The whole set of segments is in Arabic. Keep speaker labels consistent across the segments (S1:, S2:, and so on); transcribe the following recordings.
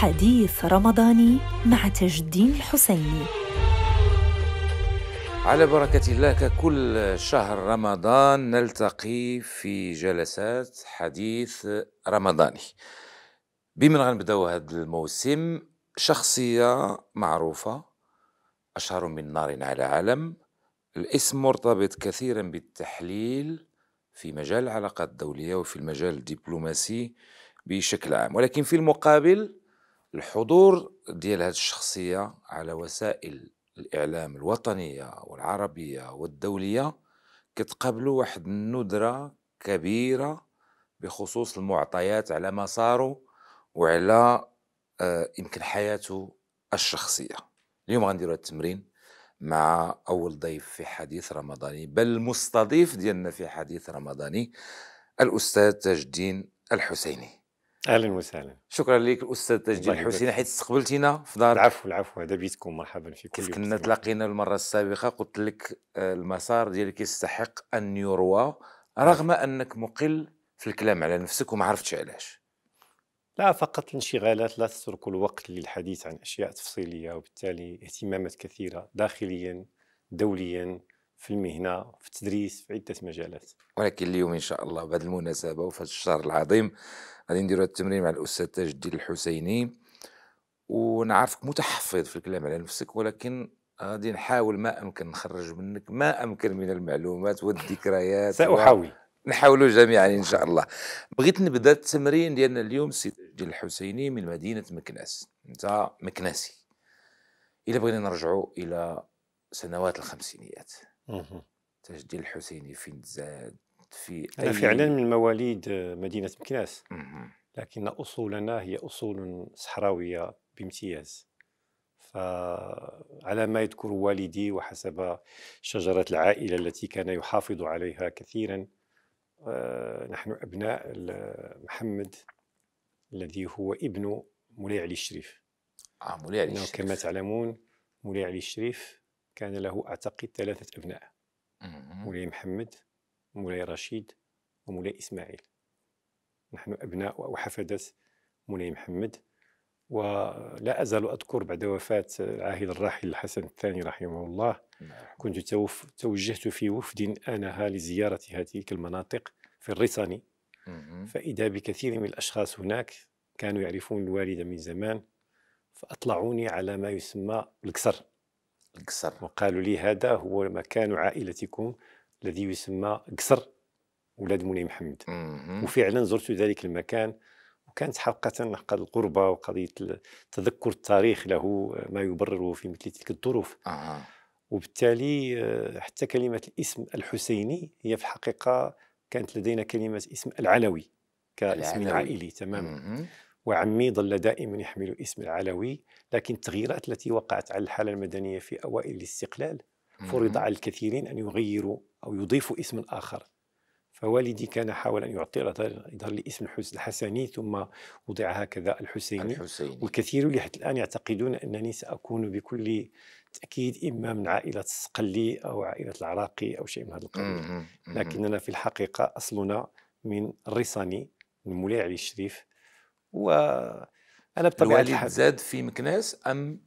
S1: حديث رمضاني مع تجدين الحسيني على بركة الله ككل شهر رمضان نلتقي في جلسات حديث رمضاني بمن غنبداو هذا الموسم شخصية معروفة أشهر من نار على علم الاسم مرتبط كثيرا بالتحليل في مجال العلاقات الدولية وفي المجال الدبلوماسي بشكل عام ولكن في المقابل الحضور ديال هذه الشخصية على وسائل الإعلام الوطنية والعربية والدولية كتقابلوا واحد الندرة كبيرة بخصوص المعطيات على مساره وعلى يمكن آه، حياته الشخصية اليوم غنديروا التمرين مع أول ضيف في حديث رمضاني بل المستضيف ديالنا في حديث رمضاني الأستاذ تاج الدين الحسيني اهلا وسهلا شكرا لك الاستاذ تجديد الحسين حيت استقبلتينا في دار العفو العفو هذا بيتكم مرحبا فيكم كيف كنا تلاقينا المره السابقه قلت لك آه، المسار ديالك يستحق ان
S2: يروى نعم. رغم انك مقل في الكلام على نفسك وما عرفتش علاش لا فقط الانشغالات لا تترك الوقت للحديث عن اشياء تفصيليه وبالتالي اهتمامات كثيره داخليا دوليا في المهنه في التدريس في عده مجالات
S1: ولكن اليوم ان شاء الله بهذه المناسبه وفي هذا الشهر العظيم غادي نديروا التمرين مع الاستاذ تاج الدين الحسيني ونعرفك متحفظ في الكلام على نفسك ولكن غادي نحاول ما امكن نخرج منك ما امكن من المعلومات والذكريات ساحاول نحاولوا جميعا ان شاء الله بغيت نبدا التمرين ديالنا اليوم سي تاج الحسيني من مدينه مكناس انت مكناسي الا بغينا نرجعوا الى سنوات الخمسينيات تسجيل الحسيني في
S2: في أي... أنا فعلا من مواليد آه، مدينة مكناس لكن أصولنا هي أصول صحراوية بامتياز فعلى ما يذكر والدي وحسب شجرة العائلة التي كان يحافظ عليها كثيرا آه، نحن أبناء محمد الذي هو ابن مولاي علي الشريف آه مولاي علي الشريف كما تعلمون مولاي علي الشريف كان له أعتقد ثلاثة أبناء مولاي محمد مولاي رشيد ومولاي إسماعيل نحن أبناء وحفدة مولاي محمد ولا أزال أذكر بعد وفاة العاهل الراحل الحسن الثاني رحمه الله نعم. كنت توجهت في وفد آنها لزيارة هذه المناطق في الرصاني فإذا بكثير من الأشخاص هناك كانوا يعرفون الوالدة من زمان فأطلعوني على ما يسمى الكسر قصر وقالوا لي هذا هو مكان عائلتكم الذي يسمى قصر ولاد مولاي محمد وفعلا زرت ذلك المكان وكانت حقيقة قد القربة وقضية تذكر التاريخ له ما يبرره في مثل تلك الظروف آه. وبالتالي حتى كلمة الاسم الحسيني هي في الحقيقة كانت لدينا كلمة اسم العلوي كاسم العلوي. عائلي تماما وعمي ظل دائما يحمل اسم العلوي لكن التغييرات التي وقعت على الحالة المدنية في أوائل الاستقلال فرض على الكثيرين أن يغيروا أو يضيفوا اسم آخر فوالدي كان حاول أن يعطي يظهر لي اسم الحسني ثم وضع هكذا الحسيني, الحسيني. والكثير حتى الآن يعتقدون أنني سأكون بكل تأكيد إما من عائلة الصقلي أو عائلة العراقي أو شيء من هذا القبيل لكننا في الحقيقة أصلنا من الرصاني من مولاي علي الشريف وانا بطبيعه الحال زاد في مكناس ام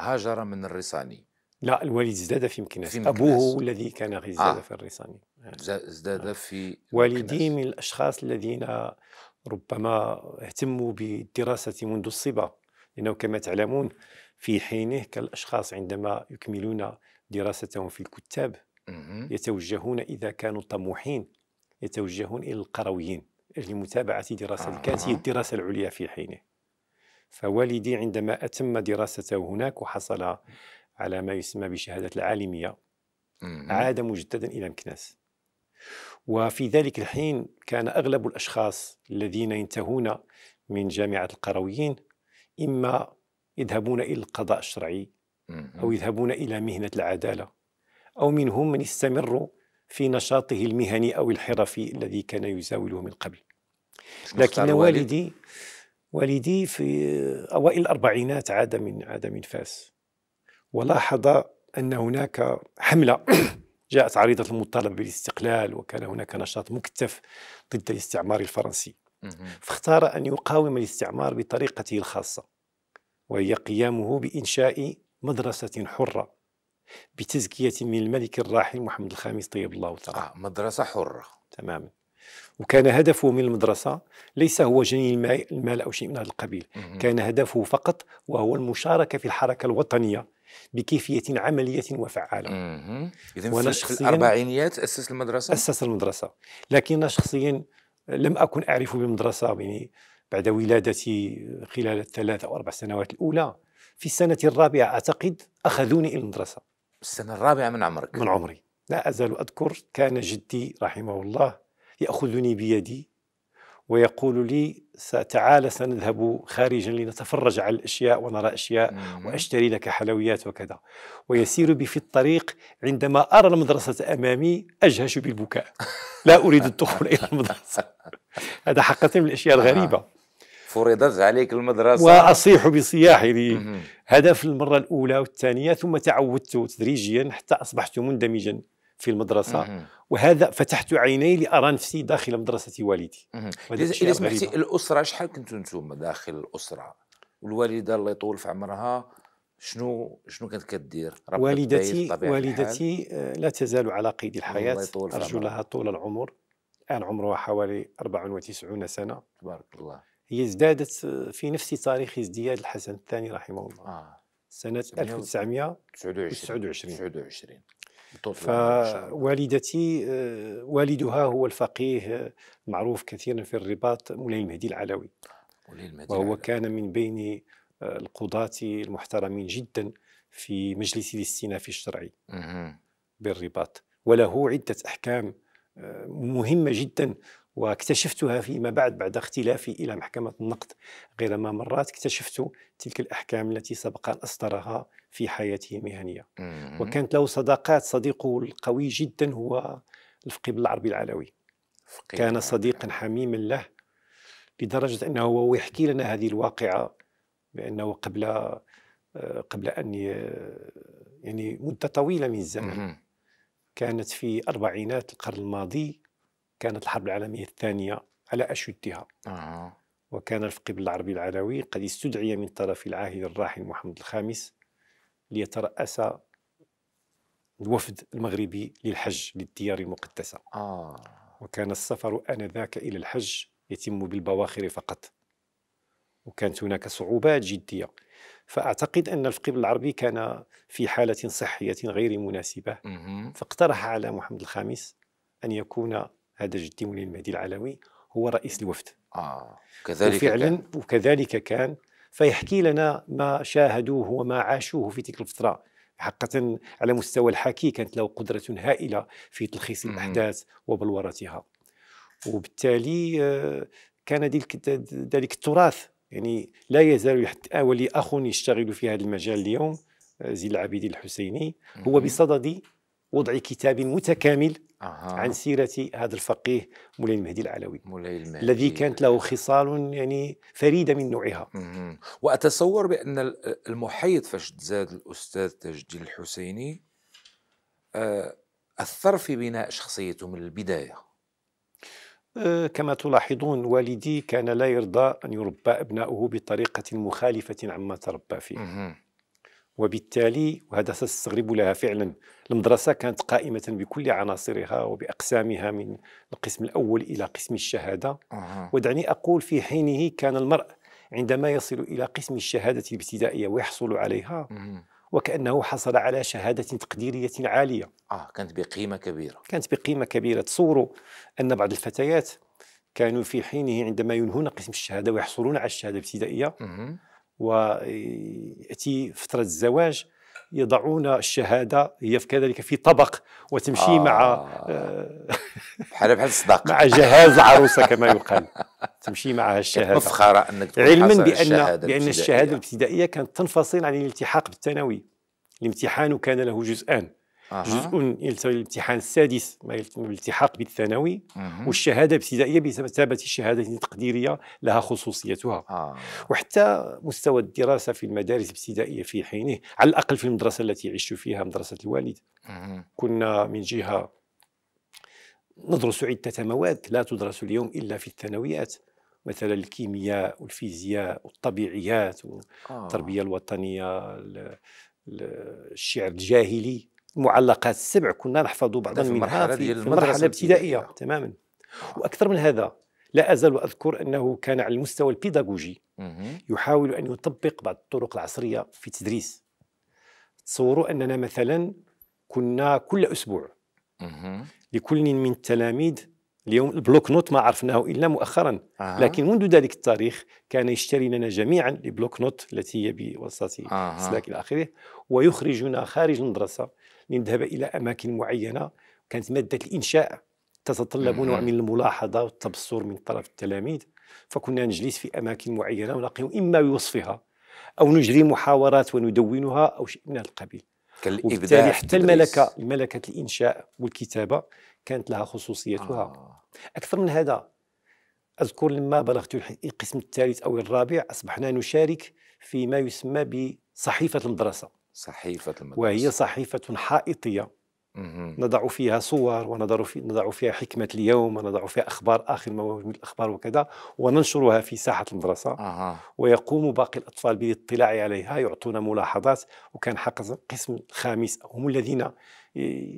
S2: هاجر من الرصاني؟
S1: لا الوالد ازداد في مكناس ابوه الذي
S2: كان ازداد آه. آه. في
S1: الرصاني ازداد في
S2: والدي من الاشخاص الذين ربما اهتموا بالدراسه منذ الصبا لانه كما تعلمون في حينه كالاشخاص عندما يكملون دراستهم في الكتاب يتوجهون اذا كانوا طموحين يتوجهون الى القرويين لمتابعة دراسة آه. كانت هي الدراسة العليا في حينه فوالدي عندما أتم دراسته هناك وحصل على ما يسمى بشهادة العالمية عاد مجددا إلى مكناس وفي ذلك الحين كان أغلب الأشخاص الذين ينتهون من جامعة القرويين إما يذهبون إلى القضاء الشرعي أو يذهبون إلى مهنة العدالة أو منهم من استمروا في نشاطه المهني أو الحرفي الذي كان يزاوله من قبل لكن والدي والدي في أوائل الأربعينات عاد من عاد من فاس ولاحظ أن هناك حملة جاءت عريضة المطالبة بالاستقلال وكان هناك نشاط مكتف ضد الاستعمار الفرنسي فاختار أن يقاوم الاستعمار بطريقته الخاصة وهي قيامه بإنشاء مدرسة حرة بتزكية من الملك الراحل محمد الخامس طيب الله تعالى آه مدرسة حرة تماما وكان هدفه من المدرسة ليس هو جني المال أو شيء من هذا القبيل كان هدفه فقط وهو المشاركة في الحركة الوطنية بكيفية عملية وفعالة إذن في الأربعينيات أسس المدرسة؟ أسس المدرسة لكن شخصيا لم أكن أعرف بالمدرسة يعني بعد ولادتي خلال الثلاث أو أربع سنوات الأولى في السنة الرابعة أعتقد أخذوني إلى المدرسة السنة الرابعة من عمرك؟ من عمري لا أزال أذكر كان جدي رحمه الله ياخذني بيدي ويقول لي تعال سنذهب خارجا لنتفرج على الاشياء ونرى اشياء واشتري لك حلويات وكذا ويسير بي في الطريق عندما ارى المدرسه امامي اجهش بالبكاء لا اريد الدخول الى المدرسه هذا حقا من الاشياء آه. الغريبه
S1: فرضت عليك المدرسه واصيح
S2: بصياحي هذا في المره الاولى والثانيه ثم تعودت تدريجيا حتى اصبحت مندمجا في المدرسة مم. وهذا فتحت عيني لأرى نفسي داخل مدرسة والدي إذا سمحتي
S1: الأسرة شحال كنتوا أنتم داخل الأسرة والوالدة الله يطول في عمرها شنو شنو كانت كدير
S2: والدتي والدتي آه، لا تزال على قيد الحياة أرجو لها طول العمر الآن عمرها حوالي 94 سنة تبارك الله هي ازدادت آه، في نفس تاريخ ازدياد الحسن الثاني رحمه الله آه. سنة 1929 29 فوالدتي آه، والدها هو الفقيه آه، معروف كثيرا في الرباط مولاي المهدي العلوي وهو كان من بين آه، القضاة المحترمين جدا في مجلس الاستئناف الشرعي بالرباط وله عدة أحكام مهمة جدا واكتشفتها فيما بعد بعد اختلافي إلى محكمة النقد غير ما مرات اكتشفت تلك الأحكام التي سبق أن أصدرها في حياتي المهنية وكانت له صداقات صديقه القوي جدا هو الفقيه العربي العلوي كان صديقا حميما له لدرجة أنه هو يحكي لنا هذه الواقعة بأنه قبل آه، قبل أن يعني مدة طويلة من الزمن كانت في أربعينات القرن الماضي كانت الحرب العالمية الثانية على أشدها آه. وكان الفقيب العربي العلوي قد استدعي من طرف العاهل الراحل محمد الخامس ليترأس الوفد المغربي للحج للديار المقدسة آه. وكان السفر آنذاك إلى الحج يتم بالبواخر فقط وكانت هناك صعوبات جدية فأعتقد أن الفقيب العربي كان في حالة صحية غير مناسبة فاقترح على محمد الخامس أن يكون هذا جدي مولاي المهدي العلوي هو رئيس الوفد آه كذلك وفعلا كان. وكذلك كان فيحكي لنا ما شاهدوه وما عاشوه في تلك الفتره حقا على مستوى الحكي كانت له قدره هائله في تلخيص الاحداث وبلورتها وبالتالي آه، كان ذلك التراث يعني لا يزال حتى ولي اخ يشتغل في هذا المجال اليوم آه، زين العابدين الحسيني هو بصدد وضع كتاب متكامل أه. عن سيرة هذا الفقيه مولاي المهدي العلوي مولاي المهدي الذي كانت له خصال يعني فريدة من نوعها وأتصور بأن المحيط فاش زاد الأستاذ تاج الدين الحسيني آه، أثر في بناء شخصيته من البداية آه، كما تلاحظون والدي كان لا يرضى أن يربى أبناؤه بطريقة مخالفة عما تربى فيه مم. وبالتالي وهذا ستستغرب لها فعلا المدرسة كانت قائمة بكل عناصرها وبأقسامها من القسم الأول إلى قسم الشهادة أه. ودعني أقول في حينه كان المرء عندما يصل إلى قسم الشهادة الابتدائية ويحصل عليها أه. وكأنه حصل على شهادة تقديرية عالية
S1: آه كانت بقيمة كبيرة
S2: كانت بقيمة كبيرة تصوروا أن بعض الفتيات كانوا في حينه عندما ينهون قسم الشهادة ويحصلون على الشهادة الابتدائية ويأتي فترة الزواج يضعون الشهادة هي كذلك في طبق وتمشي آه مع آه، بحال بحال الصداقة مع جهاز العروسة كما يقال تمشي معها الشهادة مفخرة أنك علما بأن بأن الشهادة الابتدائية كانت تنفصل عن الالتحاق بالثانوي الامتحان كان له جزءان أه. جزء يلتوي الامتحان السادس ما الالتحاق بالثانوي أه. والشهاده الابتدائيه بمثابه شهاده تقديريه لها خصوصيتها أه. وحتى مستوى الدراسه في المدارس الابتدائيه في حينه على الاقل في المدرسه التي عشت فيها مدرسه الوالد أه. كنا من جهه ندرس عده مواد لا تدرس اليوم الا في الثانويات مثلا الكيمياء والفيزياء والطبيعيات آه. والتربيه الوطنيه الشعر الجاهلي المعلقات السبع كنا نحفظ بعضا في المرحله في المرحله الابتدائيه تماما واكثر من هذا لا ازال اذكر انه كان على المستوى البيداغوجي يحاول ان يطبق بعض الطرق العصريه في التدريس تصوروا اننا مثلا كنا كل اسبوع لكل من التلاميذ اليوم البلوك نوت ما عرفناه الا مؤخرا لكن منذ ذلك التاريخ كان يشتري لنا جميعا البلوك نوت التي هي بواسطة سلاك الى اخره ويخرجنا خارج المدرسه لنذهب إلى أماكن معينة كانت مادة الإنشاء تتطلب نوع من الملاحظة والتبصر من طرف التلاميذ فكنا نجلس في أماكن معينة ونقيم إما بوصفها أو نجري محاورات وندونها أو شيء من هذا القبيل وبالتالي حتى الملكة ملكة الإنشاء والكتابة كانت لها خصوصيتها آه. أكثر من هذا أذكر لما بلغت القسم الثالث أو الرابع أصبحنا نشارك فيما يسمى بصحيفة المدرسة صحيفة المدرسة وهي صحيفة حائطية نضع فيها صور ونضع فيها نضع فيها حكمة اليوم ونضع فيها أخبار آخر ما من الأخبار وكذا وننشرها في ساحة المدرسة أه. ويقوم باقي الأطفال بالاطلاع عليها يعطون ملاحظات وكان حق القسم الخامس هم الذين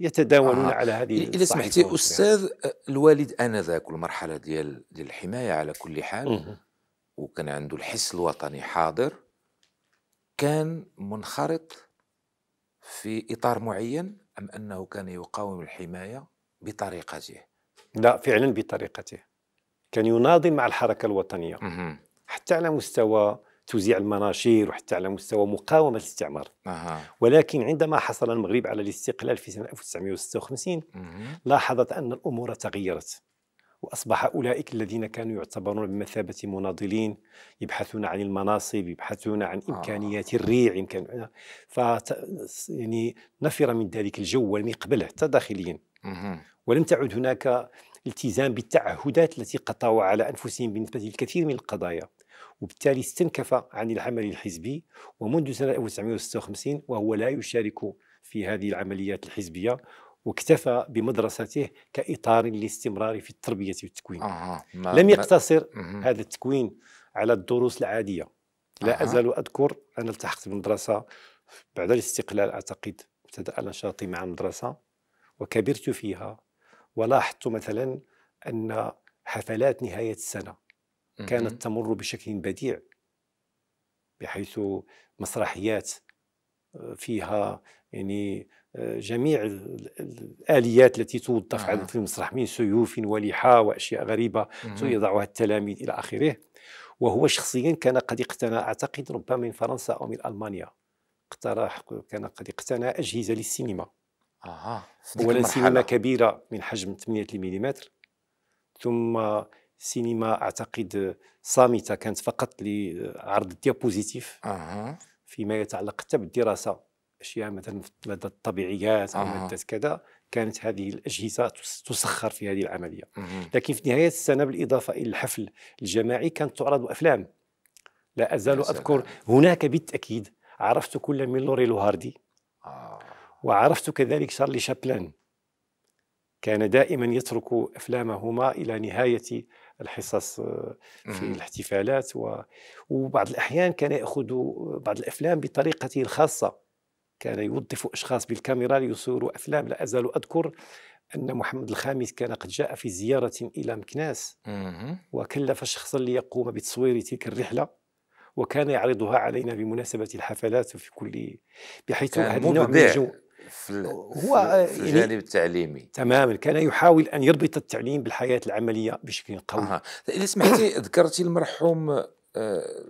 S2: يتداولون آه. على هذه إذا سمحتي أستاذ
S1: الوالد آنذاك المرحلة ديال ديال الحماية على كل حال مه. وكان عنده الحس الوطني حاضر كان منخرط في
S2: اطار معين ام انه كان يقاوم الحمايه بطريقته؟ لا فعلا بطريقته كان يناضل مع الحركه الوطنيه مه. حتى على مستوى توزيع المناشير وحتى على مستوى مقاومه الاستعمار أه. ولكن عندما حصل المغرب على الاستقلال في سنه 1956 مه. لاحظت ان الامور تغيرت وأصبح أولئك الذين كانوا يعتبرون بمثابة مناضلين يبحثون عن المناصب يبحثون عن آه. إمكانيات الريع إمكان ف يعني نفر من ذلك الجو ولم يقبله حتى داخليا ولم تعد هناك التزام بالتعهدات التي قطعوا على أنفسهم بالنسبة للكثير من القضايا وبالتالي استنكف عن العمل الحزبي ومنذ سنة 1956 وهو لا يشارك في هذه العمليات الحزبية واكتفى بمدرسته كإطار للاستمرار في التربية والتكوين آه. لم يقتصر ما... هذا التكوين على الدروس العادية لا آه. أزال أذكر أنا التحقت بمدرسة بعد الاستقلال أعتقد ابتدأ نشاطي مع المدرسة وكبرت فيها ولاحظت مثلا أن حفلات نهاية السنة كانت تمر بشكل بديع بحيث مسرحيات آه، فيها يعني جميع الآليات التي توظف آه. في المسرح من سيوف ولحى وأشياء غريبة يضعها التلاميذ إلى آخره وهو شخصيا كان قد اقتنى أعتقد ربما من فرنسا أو من ألمانيا اقترح كان قد اقتنى أجهزة للسينما آه. أولا سينما كبيرة من حجم 8 ملم ثم سينما أعتقد صامتة كانت فقط لعرض الديابوزيتيف آه. فيما يتعلق حتى بالدراسة اشياء مثلا لدى الطبيعيات او آه. كذا كانت هذه الاجهزه تسخر في هذه العمليه لكن في نهايه السنه بالاضافه الى الحفل الجماعي كانت تعرض افلام لا ازال اذكر هناك بالتاكيد عرفت كل من لوريلو هاردي آه. وعرفت كذلك شارلي شابلان كان دائما يترك افلامهما الى نهايه الحصص آه، في الاحتفالات و... وبعض الاحيان كان ياخذ بعض الافلام بطريقته الخاصه كان يوظف أشخاص بالكاميرا ليصوروا أفلام لا أزال أذكر أن محمد الخامس كان قد جاء في زيارة إلى مكناس وكلف شخصا ليقوم بتصوير تلك الرحلة وكان يعرضها علينا بمناسبة الحفلات في كل بحيث هذا النوع من الجو في هو في يعني الجانب التعليمي تماما كان يحاول ان يربط التعليم بالحياه العمليه بشكل قوي آه. اذا سمحتي ذكرتي المرحوم آه،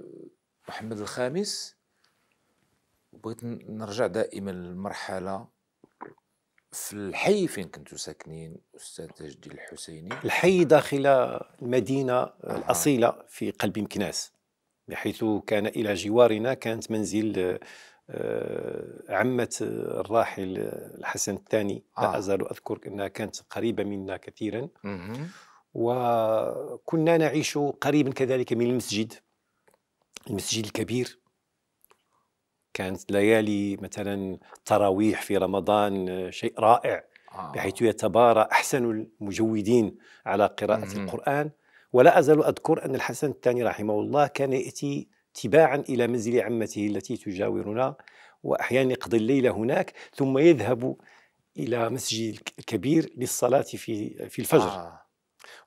S1: محمد الخامس بغيت نرجع دائما للمرحله في الحي فين كنتوا ساكنين استاذ تاج الدين الحسيني
S2: الحي داخل المدينه آه. الاصيله في قلب مكناس بحيث كان الى جوارنا كانت منزل آه، عمة الراحل الحسن الثاني آه. لا أزال أذكر أنها كانت قريبة منا كثيرا وكنا نعيش قريبا كذلك من المسجد المسجد الكبير كانت ليالي مثلا التراويح في رمضان آه، شيء رائع آه. بحيث يتبارى أحسن المجودين على قراءة مم. القرآن ولا أزال أذكر أن الحسن الثاني رحمه الله كان يأتي تباعا إلى منزل عمته التي تجاورنا وأحيانا يقضي الليل هناك ثم يذهب إلى مسجد الكبير للصلاة في في الفجر آه.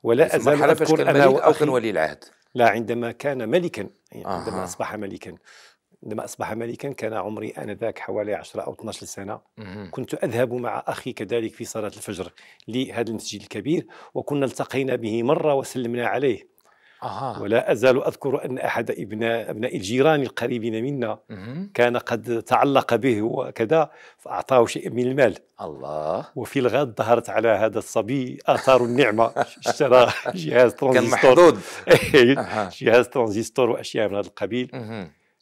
S2: ولا أزال أذكر أنا أو كان ولي العهد لا عندما كان ملكا يعني عندما آه. أصبح ملكا عندما أصبح ملكا كان عمري آنذاك حوالي 10 أو 12 سنة كنت أذهب مع أخي كذلك في صلاة الفجر لهذا المسجد الكبير وكنا التقينا به مرة وسلمنا عليه آه. ولا أزال أذكر أن أحد ابناء أبناء الجيران القريبين منا كان قد تعلق به وكذا فأعطاه شيء من المال الله وفي الغد ظهرت على هذا الصبي آثار النعمة اشترى جهاز ترانزستور كان محدود إيه. جهاز ترانزستور وأشياء من هذا القبيل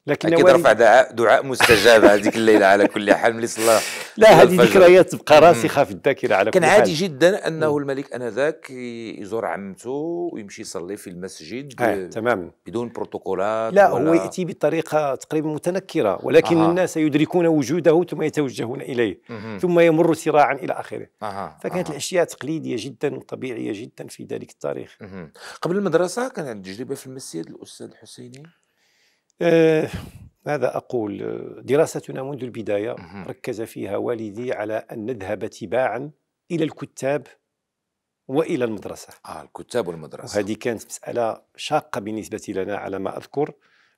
S2: لكن اكيد رفع دعاء دعاء مستجاب هذيك الليله على كل حال ملي صلى لا هذه ذكريات تبقى راسخه في الذاكره على كل حال كان عادي
S1: جدا انه الملك انذاك يزور عمته ويمشي يصلي في المسجد آه، تمام بدون بروتوكولات لا ولا هو ياتي
S2: بطريقه تقريبا متنكره ولكن آه. الناس يدركون وجوده ثم يتوجهون اليه مم. ثم يمر سراعا الى اخره آه. فكانت آه. الاشياء تقليديه جدا وطبيعيه جدا في ذلك التاريخ مم. قبل المدرسه كان عندي تجربه في المسجد الاستاذ الحسيني آه، ماذا أقول دراستنا منذ البداية ركز فيها والدي على أن نذهب تباعا إلى الكتاب والى المدرسه اه الكتاب والمدرسه وهذه كانت مساله شاقه بالنسبه لنا على ما اذكر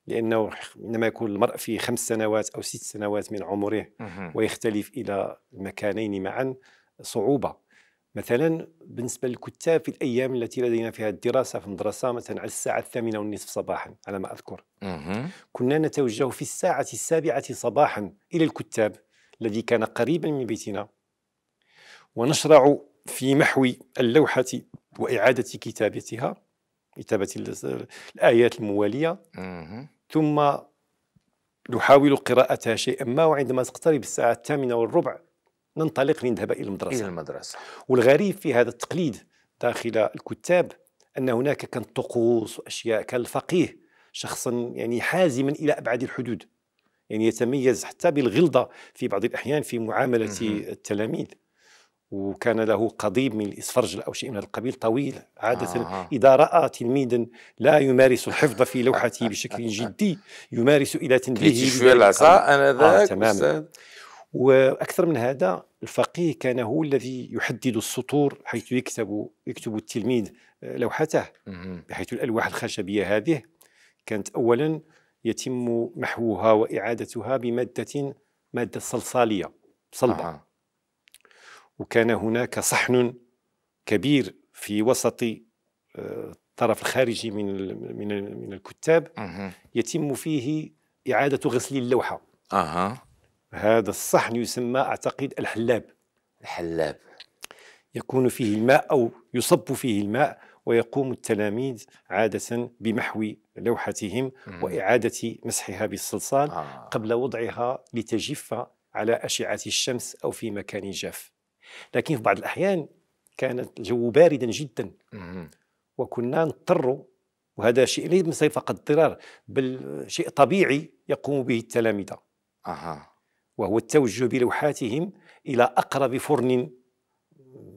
S2: لانه عندما يكون المرء في خمس سنوات او ست سنوات من عمره ويختلف الى المكانين معا صعوبه مثلا بالنسبه للكتاب في الايام التي لدينا فيها الدراسه في المدرسه مثلا على الساعه الثامنه والنصف صباحا على ما اذكر كنا نتوجه في الساعه السابعه صباحا الى الكتاب الذي كان قريبا من بيتنا ونشرع في محو اللوحه واعاده كتابتها كتابه الايات المواليه ثم نحاول قراءتها شيئا ما وعندما تقترب الساعه الثامنه والربع ننطلق لنذهب إلى المدرسة إلى المدرسة والغريب في هذا التقليد داخل الكتاب أن هناك كان طقوس وأشياء كان الفقيه شخصا يعني حازما إلى أبعد الحدود يعني يتميز حتى بالغلظة في بعض الأحيان في معاملة التلاميذ وكان له قضيب من الاسفرجل او شيء من هذا القبيل طويل عاده آه. اذا راى تلميذا لا يمارس الحفظ في لوحته بشكل جدي يمارس الى تنبيهه شويه العصا آه، انا ذاك آه تماما واكثر من هذا الفقيه كان هو الذي يحدد السطور حيث يكتب يكتب التلميذ آه، لوحته بحيث الالواح الخشبيه هذه كانت اولا يتم محوها واعادتها بماده ماده صلصاليه صلبه آه. وكان هناك صحن كبير في وسط آه، الطرف الخارجي من من من الكتاب يتم فيه اعاده غسل اللوحه اها هذا الصحن يسمى أعتقد الحلاب الحلاب يكون فيه الماء أو يصب فيه الماء ويقوم التلاميذ عادة بمحو لوحتهم وإعادة مسحها بالصلصال آه. قبل وضعها لتجف على أشعة الشمس أو في مكان جاف لكن في بعض الأحيان كان الجو باردا جدا وكنا نضطر وهذا شيء ليس فقط اضطرار بل شيء طبيعي يقوم به التلاميذ وهو التوجه بلوحاتهم إلى أقرب فرن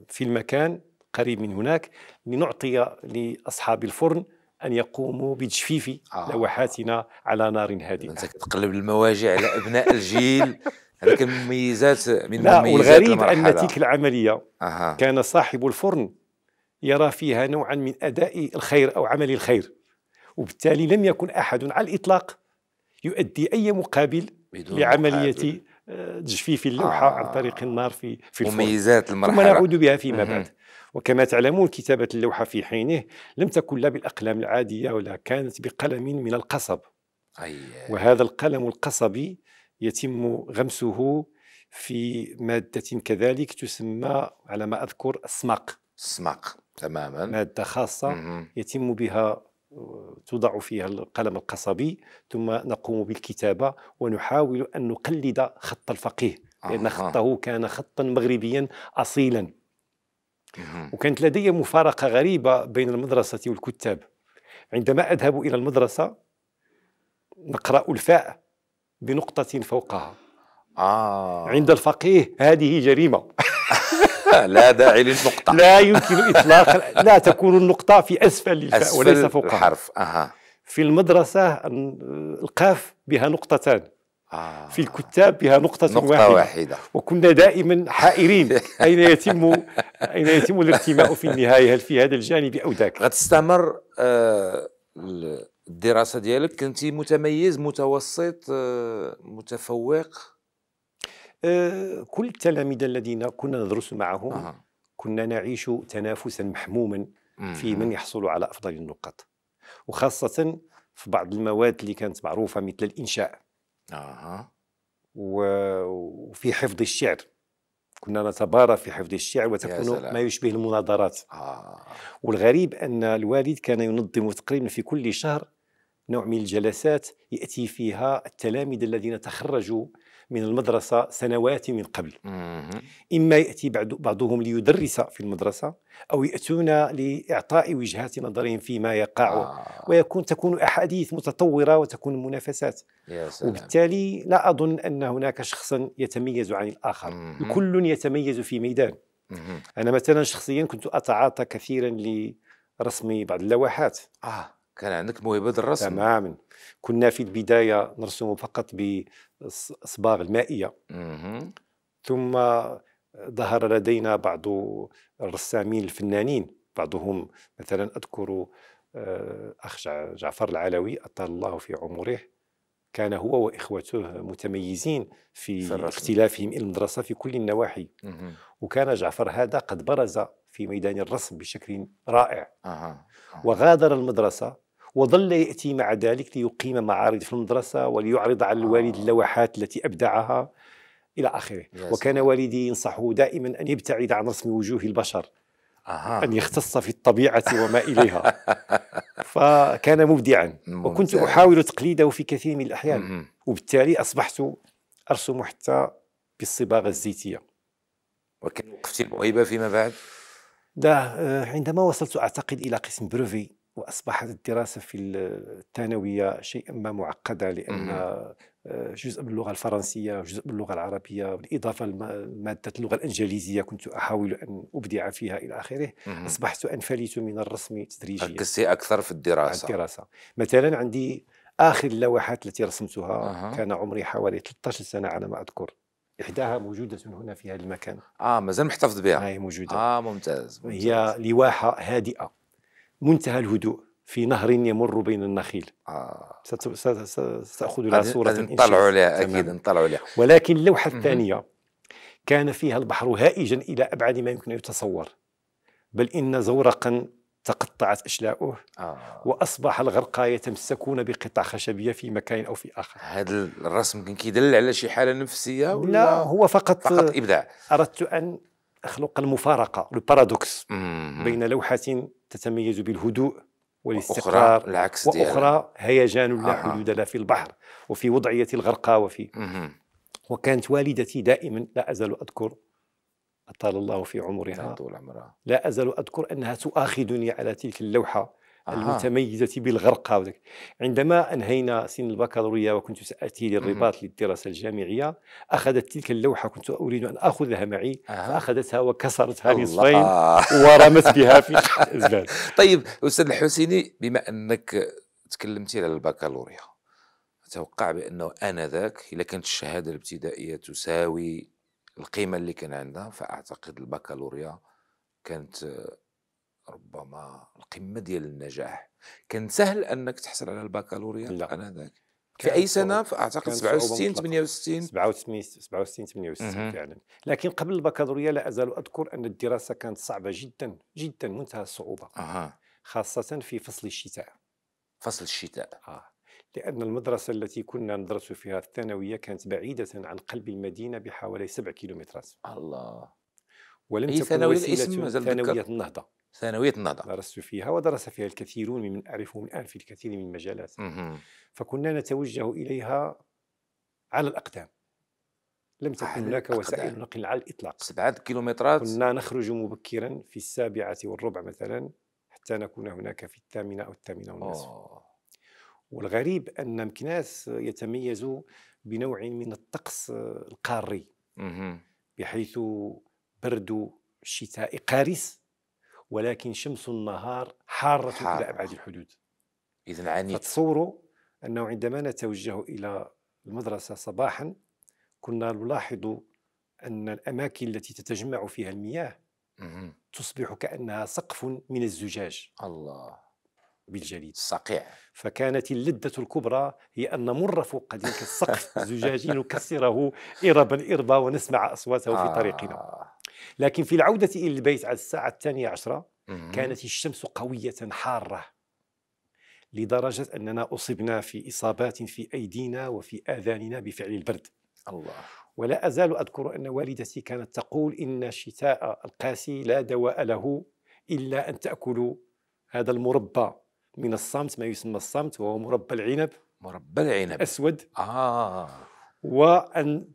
S2: في المكان قريب من هناك لنعطي لأصحاب الفرن أن يقوموا بتجفيف آه. لوحاتنا على نار هادئة أنت كتقلب المواجع على أبناء الجيل هذيك المميزات من لا مميزات والغريب أن تلك العملية آه. كان صاحب الفرن يرى فيها نوعا من أداء الخير أو عمل الخير وبالتالي لم يكن أحد على الإطلاق يؤدي أي مقابل لعمليه آه، تجفيف اللوحه آه. عن طريق النار في في مميزات المرحله ثم نعود بها فيما بعد وكما تعلمون كتابه اللوحه في حينه لم تكن لا بالاقلام العاديه ولا كانت بقلم من القصب أي وهذا القلم القصبي يتم غمسه في مادة كذلك تسمى على ما أذكر السمق السمق تماما مادة خاصة مم. يتم بها توضع فيها القلم القصبي ثم نقوم بالكتابة ونحاول أن نقلد خط الفقيه لأن خطه كان خطا مغربيا أصيلا وكانت لدي مفارقة غريبة بين المدرسة والكتاب عندما أذهب إلى المدرسة نقرأ الفاء بنقطة فوقها آه. عند الفقيه هذه جريمة
S1: لا داعي للنقطة
S2: لا يمكن إطلاق لا تكون النقطة في أسفل الفاء وليس فوقها الحرف أها في المدرسة القاف بها نقطتان آه. في الكتاب بها نقطة, نقطة واحدة. واحدة وكنا دائما حائرين أين يتم أين يتم الارتماء في النهاية هل في هذا
S1: الجانب أو ذاك غتستمر آه، الدراسة ديالك كنت متميز
S2: متوسط آه، متفوق آه، كل التلاميذ الذين كنا ندرس معهم كنا نعيش تنافسا محموما في من يحصل على افضل النقاط وخاصه في بعض المواد اللي كانت معروفه مثل الانشاء اها وفي حفظ الشعر كنا نتبارى في حفظ الشعر وتكون ما يشبه المناظرات آه. والغريب ان الوالد كان ينظم تقريبا في كل شهر نوع من الجلسات ياتي فيها التلاميذ الذين تخرجوا من المدرسة سنوات من قبل إما يأتي بعضهم ليدرس في المدرسة أو يأتون لإعطاء وجهات نظرهم فيما يقع آه. ويكون تكون أحاديث متطورة وتكون منافسات وبالتالي لا أظن أن هناك شخصا يتميز عن الآخر مم. كل يتميز في ميدان مم. أنا مثلا شخصيا كنت أتعاطى كثيرا لرسم بعض اللوحات آه. كان عندك موهبه الرسم تماما كنا في البدايه نرسم فقط الصباغ المائيه ثم ظهر لدينا بعض الرسامين الفنانين بعضهم مثلا اذكر آه، اخ جعفر العلوي اطال الله في عمره كان هو واخوته متميزين في اختلافهم الى المدرسه في كل النواحي وكان جعفر هذا قد برز في ميدان الرسم بشكل رائع وغادر المدرسه وظل يأتي مع ذلك ليقيم معارض في المدرسة وليعرض على الوالد آه. اللوحات التي أبدعها إلى آخره وكان والدي ينصحه دائما أن يبتعد عن رسم وجوه البشر أها. أن يختص في الطبيعة وما إليها فكان مبدعا ممتاز. وكنت أحاول تقليده في كثير من الأحيان مم. وبالتالي أصبحت أرسم حتى بالصباغة الزيتية وكان وقفت الموهبة فيما بعد؟ لا آه، عندما وصلت أعتقد إلى قسم بروفي واصبحت الدراسه في الثانويه شيئا ما معقده لان آه، جزء من اللغه الفرنسيه وجزء من اللغه العربيه بالاضافه لماده اللغه الانجليزيه كنت احاول ان ابدع فيها الى اخره اصبحت انفلت من الرسم تدريجيا
S1: ركزتي اكثر في الدراسه الدراسه
S2: مثلا عندي اخر اللوحات التي رسمتها أه. كان عمري حوالي 13 سنه على ما اذكر إحداها موجودة هنا في هذا المكان آه مازال محتفظ بها هي موجودة آه
S1: ممتاز, ممتاز. هي
S2: لواحة هادئة منتهى الهدوء في نهر يمر بين النخيل آه. ستأخذ لها صورة نطلعوا عليها أكيد نطلعوا عليها ولكن اللوحة الثانية كان فيها البحر هائجا إلى أبعد ما يمكن أن يتصور بل إن زورقا تقطعت أشلاؤه آه. وأصبح الغرقى يتمسكون بقطع خشبية في مكان أو في آخر
S1: هذا الرسم كان كيدل على شي حالة نفسية ولا لا هو
S2: فقط فقط إبداع أردت أن أخلق المفارقة البارادوكس بين لوحة تتميز بالهدوء والاستقرار وأخرى العكس وأخرى هيجان لا حدود لها في البحر وفي وضعية الغرقى وفي وكانت والدتي دائما لا أزال أذكر أطال الله في عمرها طول عمرها لا أزال أذكر أنها تؤاخذني على تلك اللوحة آه. المتميزة بالغرقه وذلك. عندما أنهينا سن البكالوريا وكنت سأتي للرباط للدراسة الجامعية أخذت تلك اللوحة كنت أريد أن أخذها معي آه. فأخذتها وكسرتها نصفين ورمت بها في الزبالة
S1: طيب أستاذ الحسيني بما أنك تكلمتي على البكالوريا أتوقع بأنه آنذاك إذا كانت الشهادة الابتدائية تساوي القيمة اللي كان عندها فأعتقد البكالوريا كانت ربما القمه ديال النجاح كان سهل انك تحصل على البكالوريا لا انا ذاك في اي سنه اعتقد 67
S2: 68 67 67 68 فعلا لكن قبل البكالوريا لا ازال اذكر ان الدراسه كانت صعبه جدا جدا منتهى الصعوبه أه. خاصه في فصل الشتاء فصل الشتاء اه لأن المدرسة التي كنا ندرس فيها الثانوية كانت بعيدة عن قلب المدينة بحوالي 7 كيلومترات الله ولم تكن وسيلة ثانوية النهضة ثانوية النهضة درست فيها ودرس فيها الكثيرون ممن أعرفهم الآن في الكثير من المجالات مم. فكنا نتوجه إليها على الأقدام لم تكن هناك وسائل نقل على الإطلاق سبعة كيلومترات كنا نخرج مبكرا في السابعة والربع مثلا حتى نكون هناك في الثامنة أو الثامنة والنصف والغريب أن مكناس يتميز بنوع من الطقس القاري مم. بحيث برد شتاء قارس ولكن شمس النهار حارة إلى أبعد الحدود إذا عنيت فتصوروا أنه عندما نتوجه إلى المدرسة صباحا كنا نلاحظ أن الأماكن التي تتجمع فيها المياه مم. تصبح كأنها سقف من الزجاج الله بالجليد صقيع فكانت اللذة الكبرى هي أن نمر فوق ذلك السقف الزجاجي نكسره إربا إربا ونسمع أصواته آه. في طريقنا آه. لكن في العودة إلى البيت على الساعة الثانية عشرة كانت الشمس قوية حارة لدرجة أننا أصبنا في إصابات في أيدينا وفي آذاننا بفعل البرد الله ولا أزال أذكر أن والدتي كانت تقول إن الشتاء القاسي لا دواء له إلا أن تأكلوا هذا المربى من الصمت ما يسمى الصمت وهو مربى العنب مربى العنب أسود آه وأن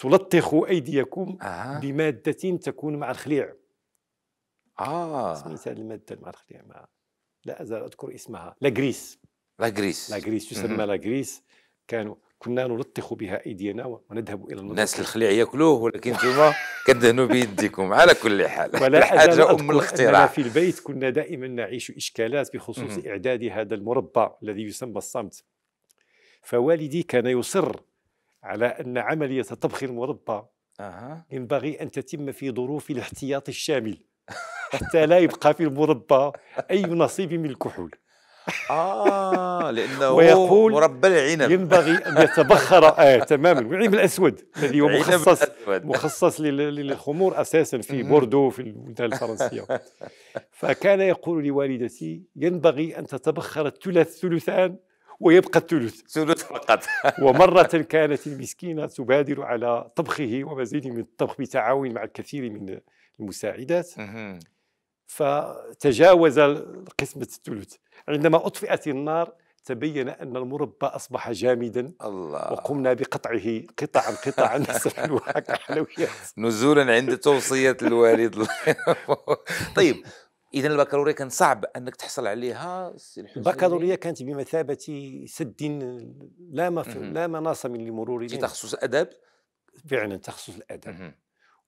S2: تلطخ ايديكم آه. بماده تكون مع الخليع اه سميت هذه الماده مع الخليع ما لا ازال اذكر اسمها لاغريس لاغريس لاغريس تسمى لاغريس كانوا كنا نلطخ بها ايدينا ونذهب الى النطق. الناس الخليع ياكلوه ولكن
S1: انتم كدهنوا
S2: بيديكم على كل حال ولا حاجه ام الاختراع في البيت كنا دائما نعيش اشكالات بخصوص اعداد هذا المربى الذي يسمى الصمت فوالدي كان يصر على أن عملية طبخ المربى أه. ينبغي أن تتم في ظروف الاحتياط الشامل حتى لا يبقى في المربى أي نصيب من الكحول
S3: اه لانه ويقول مربى العنب ينبغي ان يتبخر آه تماما العنب الاسود الذي هو مخصص مخصص
S2: للخمور اساسا في بوردو في البلدان الفرنسيه فكان يقول لوالدتي ينبغي ان تتبخر الثلث ثلثان ويبقى الثلث ثلث فقط ومرة كانت المسكينة تبادر على طبخه ومزيد من الطبخ بتعاون مع الكثير من المساعدات فتجاوز قسمة الثلث عندما أطفئت النار تبين أن المربى أصبح جامدا الله وقمنا بقطعه قطعا قطعا
S1: نزولا عند توصية
S2: الوالد طيب اذا البكالوريا
S1: كان صعب انك تحصل عليها البكالوريا
S2: كانت بمثابه سد لا مف... لا مناص من لمرور في تخصص الادب فعلا تخصص الادب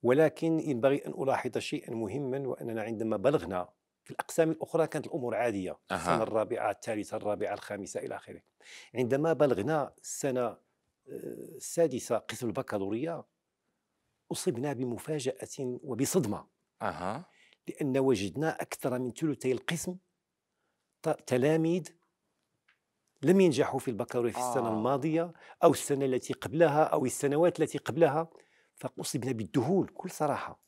S2: ولكن ينبغي ان الاحظ شيئا مهما واننا عندما بلغنا في الاقسام الاخرى كانت الامور عاديه أه. السنه الرابعه الثالثه الرابعه الخامسه الى اخره عندما بلغنا السنه آه، السادسه قسم البكالوريا اصبنا بمفاجاه وبصدمه أه. لأن وجدنا أكثر من ثلثي القسم تلاميذ لم ينجحوا في البكالوريا في آه. السنة الماضية أو السنة التي قبلها أو السنوات التي قبلها فأصبنا بالذهول كل صراحة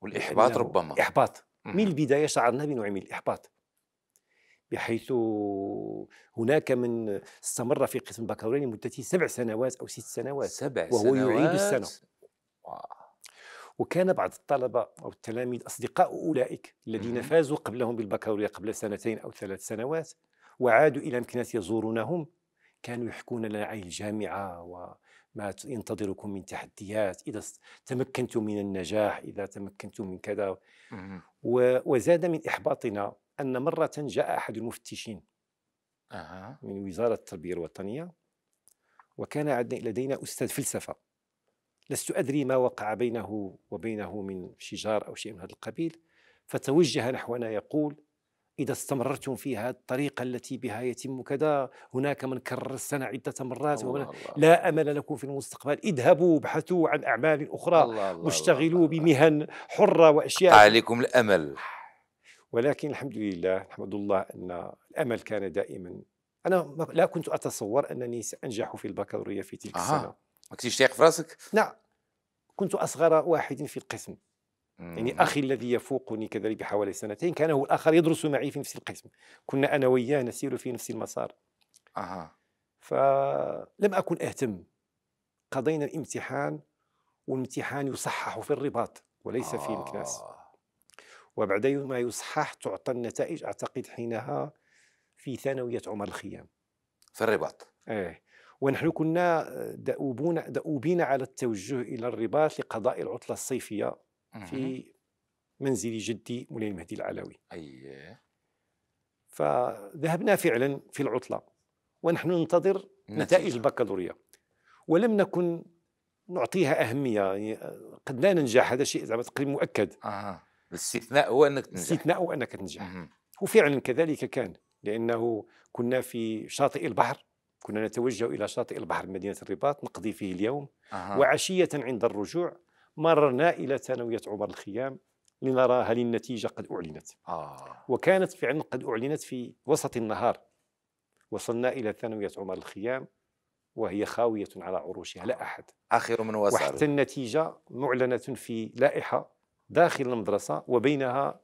S2: والإحباط ربما إحباط من البداية شعرنا بنوع من الإحباط بحيث هناك من استمر في قسم البكالوريا لمدة سبع سنوات أو ست سنوات سبع وهو سنوات وهو يعيد السنة واو. وكان بعض الطلبة أو التلاميذ أصدقاء أولئك الذين فازوا قبلهم بالبكالوريا قبل سنتين أو ثلاث سنوات وعادوا إلى أمكنات يزورونهم كانوا يحكون لنا عن الجامعة وما ينتظركم من تحديات إذا تمكنتم من النجاح إذا تمكنتم من كذا وزاد من إحباطنا أن مرة جاء أحد المفتشين من وزارة التربية الوطنية وكان لدينا أستاذ فلسفة لست أدري ما وقع بينه وبينه من شجار أو شيء من هذا القبيل فتوجه نحونا يقول إذا استمررتم في هذه الطريقة التي بها يتم كذا هناك من كرر السنة عدة مرات الله لا أمل لكم في المستقبل اذهبوا ابحثوا عن أعمال أخرى واشتغلوا بمهن حرة وأشياء عليكم الأمل ولكن الحمد لله الحمد لله أن الأمل كان دائما أنا لا كنت أتصور أنني سأنجح في البكالوريا في تلك آه. السنة ما كنتيش تايق في راسك؟ نعم كنت أصغر واحد في القسم يعني أخي الذي يفوقني كذلك بحوالي سنتين كان هو الآخر يدرس معي في نفس القسم كنا أنا وياه نسير في نفس المسار أها فلم أكن أهتم قضينا الامتحان والامتحان يصحح في الرباط وليس في مكناس آه. وبعد ما يصحح تعطى النتائج أعتقد حينها في ثانوية عمر الخيام في الرباط ايه ونحن كنا دؤوبون دؤوبين على التوجه الى الرباط لقضاء العطله الصيفيه في منزل جدي مولاي المهدي العلوي اييه فذهبنا فعلا في العطله ونحن ننتظر نتائج البكالوريا ولم نكن نعطيها اهميه يعني قد لا ننجح هذا شيء زعما تقريبا مؤكد آه. الاستثناء هو انك تنجح الاستثناء هو انك تنجح وفعلا كذلك كان لانه كنا في شاطئ البحر كنا نتوجه إلى شاطئ البحر مدينة الرباط نقضي فيه اليوم أه. وعشية عند الرجوع مررنا إلى ثانوية عمر الخيام لنرى هل النتيجة قد أعلنت آه. وكانت فعلا قد أعلنت في وسط النهار وصلنا إلى ثانوية عمر الخيام وهي خاوية على عروشها لا أحد آخر من وصل وحتى النتيجة معلنة في لائحة داخل المدرسة وبينها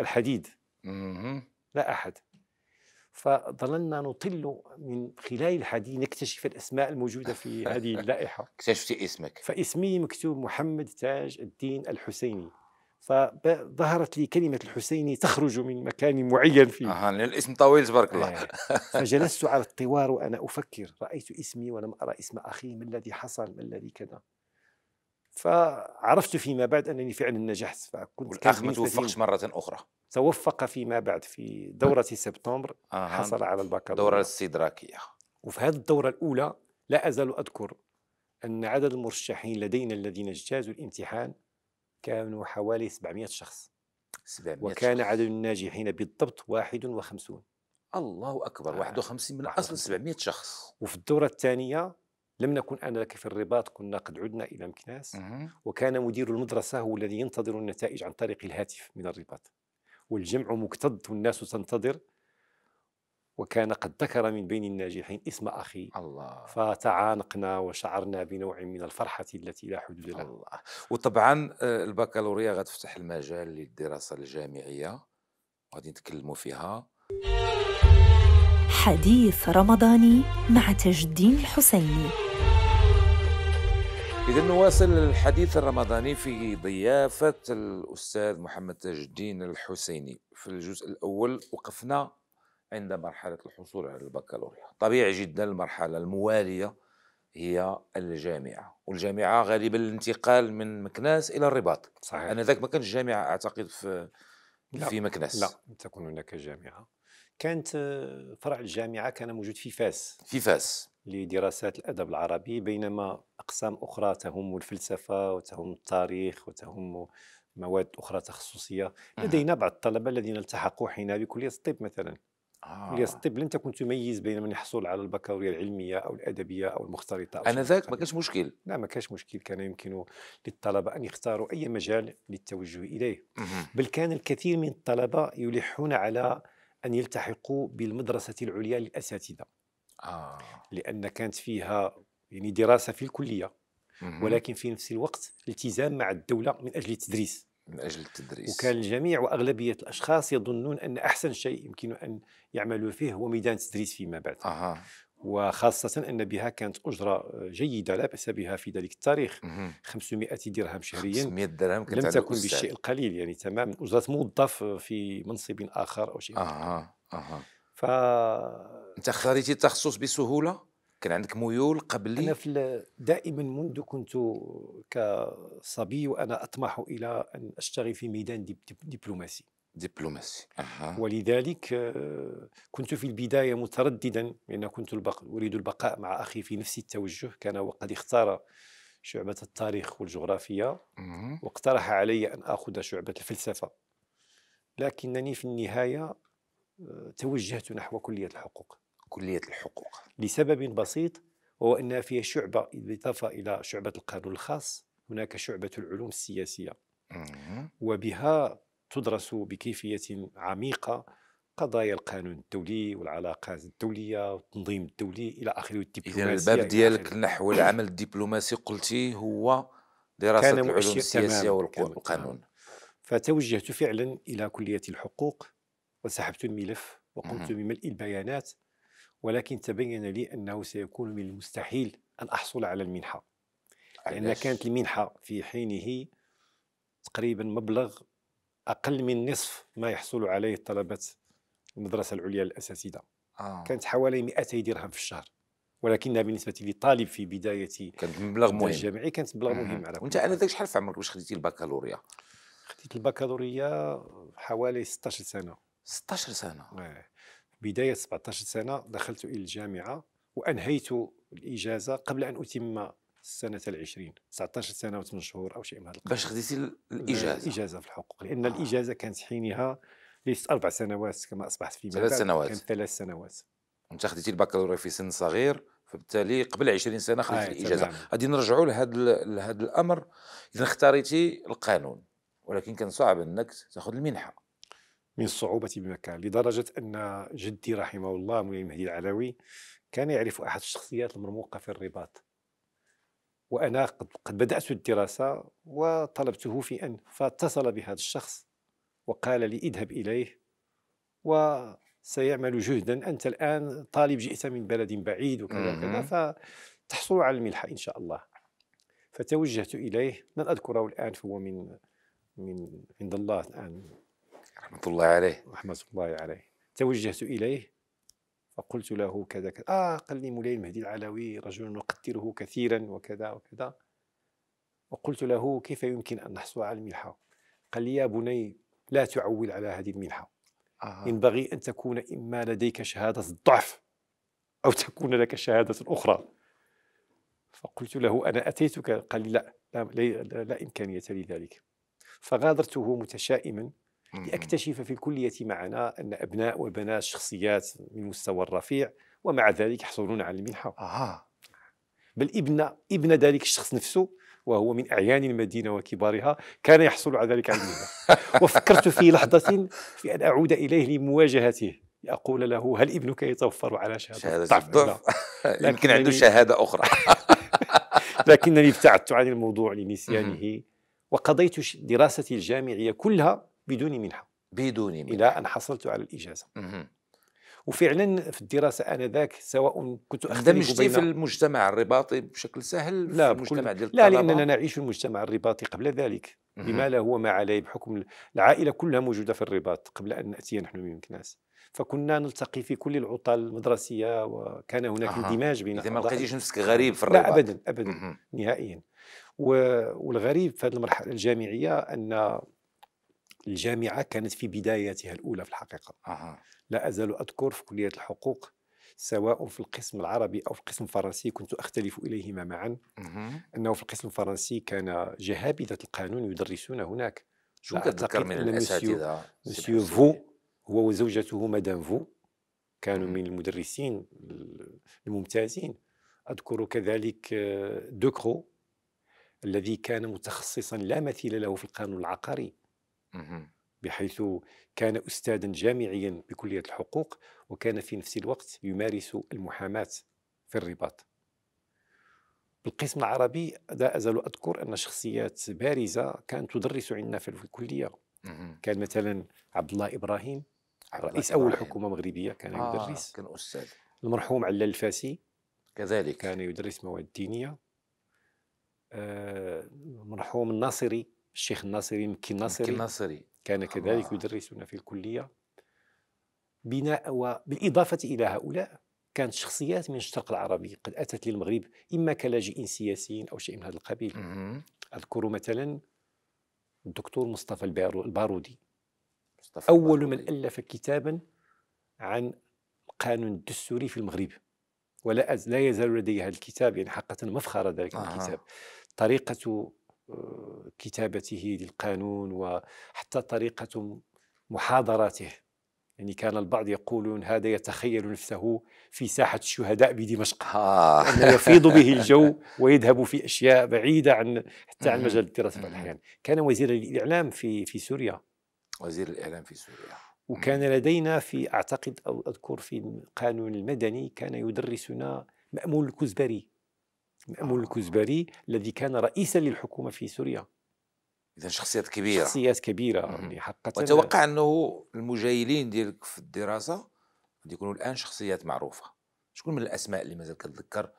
S2: الحديد مم. لا أحد فظللنا نطل من خلال الحديث نكتشف الاسماء الموجوده في هذه اللائحه اكتشفتي اسمك فاسمي مكتوب محمد تاج الدين الحسيني فظهرت لي كلمة الحسيني تخرج من مكان معين فيه
S1: أها الاسم طويل تبارك الله آه. فجلست
S2: على الطوار وأنا أفكر رأيت اسمي ولم أرى اسم أخي ما الذي حصل ما الذي كذا فعرفت فيما بعد انني فعلا نجحت فكنت الاخ ما توفقش مره اخرى توفق فيما بعد في دوره سبتمبر آه. حصل على البكالوريا دوره
S1: الاستدراكيه
S2: وفي هذه الدوره الاولى لا ازال اذكر ان عدد المرشحين لدينا الذين اجتازوا الامتحان كانوا حوالي 700 شخص 700 وكان شخص. عدد الناجحين بالضبط 51 الله اكبر 51 من اصل 700 شخص وفي الدوره الثانيه لم نكن آنذاك في الرباط كنا قد عدنا إلى مكناس وكان مدير المدرسة هو الذي ينتظر النتائج عن طريق الهاتف من الرباط والجمع مكتظ والناس تنتظر وكان قد ذكر من بين الناجحين اسم أخي الله فتعانقنا وشعرنا بنوع من الفرحة التي لا حدود لها الله
S1: وطبعا آه، البكالوريا غتفتح المجال للدراسة الجامعية غادي نتكلموا فيها حديث رمضاني مع تاج الدين الحسيني إذا نواصل الحديث الرمضاني في ضيافة الأستاذ محمد تاج الدين الحسيني في الجزء الأول وقفنا عند مرحلة الحصول على البكالوريا طبيعي جدا المرحلة الموالية هي الجامعة والجامعة غالبا الانتقال من مكناس
S2: إلى الرباط صحيح أنا ذاك ما كانش جامعة أعتقد في
S1: لا. في مكناس لا
S2: تكون هناك جامعة كانت آه، فرع الجامعه كان موجود في فاس في فاس لدراسات الادب العربي بينما اقسام اخرى تهم الفلسفه وتهم التاريخ وتهم مواد اخرى تخصصيه لدينا بعض الطلبه الذين التحقوا حينها بكليه الطب مثلا آه. كليه الطب لن تكن تميز بين من يحصل على البكالوريا العلميه او الادبيه او المختلطه أو انا ذاك ما كانش مشكل لا ما كانش مشكل كان يمكن للطلبه ان يختاروا اي مجال للتوجه اليه بل كان الكثير من الطلبه يلحون على ان يلتحقوا بالمدرسه العليا للاساتذه آه. لان كانت فيها يعني دراسه في الكليه ولكن في نفس الوقت التزام مع الدوله من اجل التدريس من اجل التدريس وكان الجميع واغلبيه الاشخاص يظنون ان احسن شيء يمكن ان يعملوا فيه هو ميدان التدريس فيما بعد آه. وخاصة أن بها كانت أجرة آه، جيدة لا بأس بها في ذلك التاريخ 500 درهم شهريا 500 درهم لم تكن بالشيء القليل يعني تماما أجرة موظف آه، في منصب آخر أو شيء
S1: أها أها
S2: ف أنت خريتي التخصص بسهولة؟ كان عندك ميول قبل أنا في دائما منذ كنت كصبي وأنا أطمح إلى أن أشتغل في ميدان دبلوماسي دبلوماسي أه. ولذلك كنت في البدايه مترددا لان كنت البق... اريد البقاء مع اخي في نفس التوجه كان وقد اختار شعبه التاريخ والجغرافيا أه. واقترح علي ان اخذ شعبه الفلسفه لكنني في النهايه آه، توجهت نحو كليه الحقوق كليه الحقوق لسبب بسيط وهو انها فيها شعبه بالاضافه الى شعبه القانون الخاص هناك شعبه العلوم السياسيه وبها تدرس بكيفيه عميقه قضايا القانون الدولي والعلاقات الدوليه والتنظيم الدولي الى اخره والدبلوماسيه اذا الباب ديالك
S1: نحو العمل الدبلوماسي قلتي هو دراسه العلوم السياسيه والقانون
S2: فتوجهت فعلا الى كليه الحقوق وسحبت الملف وقمت بملء البيانات ولكن تبين لي انه سيكون من المستحيل ان احصل على المنحه لان كانت المنحه في حينه تقريبا مبلغ اقل من نصف ما يحصل عليه طلبه المدرسه العليا للاساتذه آه. كانت حوالي 200 درهم في الشهر ولكنها بالنسبه لطالب في بدايه كانت مبلغ مهم الجامعي كانت مبلغ مهم على وانت انا ذاك شحال في عمرك واش خديتي البكالوريا خديت البكالوريا حوالي 16 سنه 16 سنه بدايه 17 سنه دخلت الى الجامعه وانهيت الاجازه قبل ان اتم السنه العشرين 19 سنه و8 شهور او شيء من هذا القبيل باش خديتي الاجازه الاجازه في الحقوق لان آه. الاجازه كانت حينها ليست اربع سنوات كما اصبحت في ثلاث سنوات كانت ثلاث سنوات
S1: انت خديتي البكالوريا في سن صغير فبالتالي قبل 20 سنه خديتي آه الاجازه غادي نرجعوا لهذا لهذا الامر اذا اختاريتي
S2: القانون ولكن كان صعب انك تاخذ المنحه من الصعوبة بما كان لدرجة أن جدي رحمه الله مولاي مهدي العلوي كان يعرف أحد الشخصيات المرموقة في الرباط وأنا قد بدأت الدراسة وطلبته في أن فاتصل بهذا الشخص وقال لي اذهب إليه وسيعمل جهدا أنت الآن طالب جئت من بلد بعيد وكذا وكذا فتحصل على الملحة إن شاء الله فتوجهت إليه لن أذكره الآن فهو من من عند الله الآن رحمة الله عليه رحمة الله عليه توجهت إليه فقلت له كذا كذا آه قال لي مولاي المهدي العلوي رجل نقدره كثيرا وكذا وكذا وقلت له كيف يمكن أن نحصل على المنحة قال لي يا بني لا تعول على هذه المنحة آه. ينبغي أن تكون إما لديك شهادة الضعف أو تكون لك شهادة أخرى فقلت له أنا أتيتك قال لي لا لا, لا إمكانية لذلك فغادرته متشائما لأكتشف في الكلية معنا أن أبناء وبنات شخصيات من مستوى الرفيع ومع ذلك يحصلون على المنحة آه. بل ابن ابن ذلك الشخص نفسه وهو من أعيان المدينة وكبارها كان يحصل على ذلك على المنحة وفكرت في لحظة في أن أعود إليه لمواجهته أقول له هل ابنك يتوفر على شهادة, شهادة الضعف؟ يمكن عنده شهادة أخرى لكنني ابتعدت عن الموضوع لنسيانه وقضيت دراستي الجامعية كلها بدون منحة بدون منحة إلى أن حصلت على الإجازة وفعلا في الدراسة آنذاك سواء كنت اندمجتي في المجتمع الرباطي بشكل سهل لا في المجتمع ديال لا لأننا نعيش في المجتمع الرباطي قبل ذلك بما لا هو ما عليه بحكم العائلة كلها موجودة في الرباط قبل أن نأتي نحن من مكناس فكنا نلتقي في كل العطل المدرسية وكان هناك آه. اندماج بين إذا ما لقيتيش نفسك غريب في الرباط لا أبدا أبدا نهائيا والغريب في هذه المرحلة الجامعية أن الجامعة كانت في بدايتها الأولى في الحقيقة أه. لا أزال أذكر في كلية الحقوق سواء في القسم العربي أو في القسم الفرنسي كنت أختلف إليهما معا أه. أنه في القسم الفرنسي كان جهابذة القانون يدرسون هناك شو كتذكر من الأساتذة مسيو فو هو وزوجته مدام فو كانوا من المدرسين الممتازين أذكر كذلك آه، دوكرو الذي كان متخصصا لا مثيل له في القانون العقاري بحيث كان أستاذا جامعيا بكلية الحقوق وكان في نفس الوقت يمارس المحاماة في الرباط بالقسم العربي لا أزال أذكر أن شخصيات بارزة كانت تدرس عندنا في الكلية كان مثلا عبد الله إبراهيم رئيس أول حكومة مغربية كان آه يدرس كان أستاذ المرحوم علال الفاسي كذلك كان يدرس مواد دينية آه المرحوم الناصري الشيخ الناصري مكي الناصري الناصري كان كذلك يدرسنا في الكليه بناء وبالاضافه الى هؤلاء كانت شخصيات من الشرق العربي قد اتت للمغرب اما كلاجئين سياسيين او شيء من هذا القبيل اذكر مثلا الدكتور مصطفى البارودي مصطفى اول البارودي. من الف كتابا عن القانون الدستوري في المغرب ولا لا يزال لدي هذا الكتاب يعني حقا مفخره ذلك آه. الكتاب طريقه كتابته للقانون وحتى طريقة محاضراته يعني كان البعض يقولون هذا يتخيل نفسه في ساحة الشهداء بدمشق آه. أنه يفيض به الجو ويذهب في أشياء بعيدة عن حتى عن مجال الدراسة بعض الأحيان كان وزير الإعلام في في سوريا وزير الإعلام في سوريا وكان لدينا في أعتقد أو أذكر في القانون المدني كان يدرسنا مأمون الكزبري مأمون الكزبري الذي كان رئيسا للحكومة في سوريا اذا شخصيات كبيره شخصيات كبيره يعني حقا وتوقع
S1: انه المجايلين ديالك في الدراسه غادي يكونوا الان شخصيات معروفه شكون من الاسماء اللي مازال كتذكر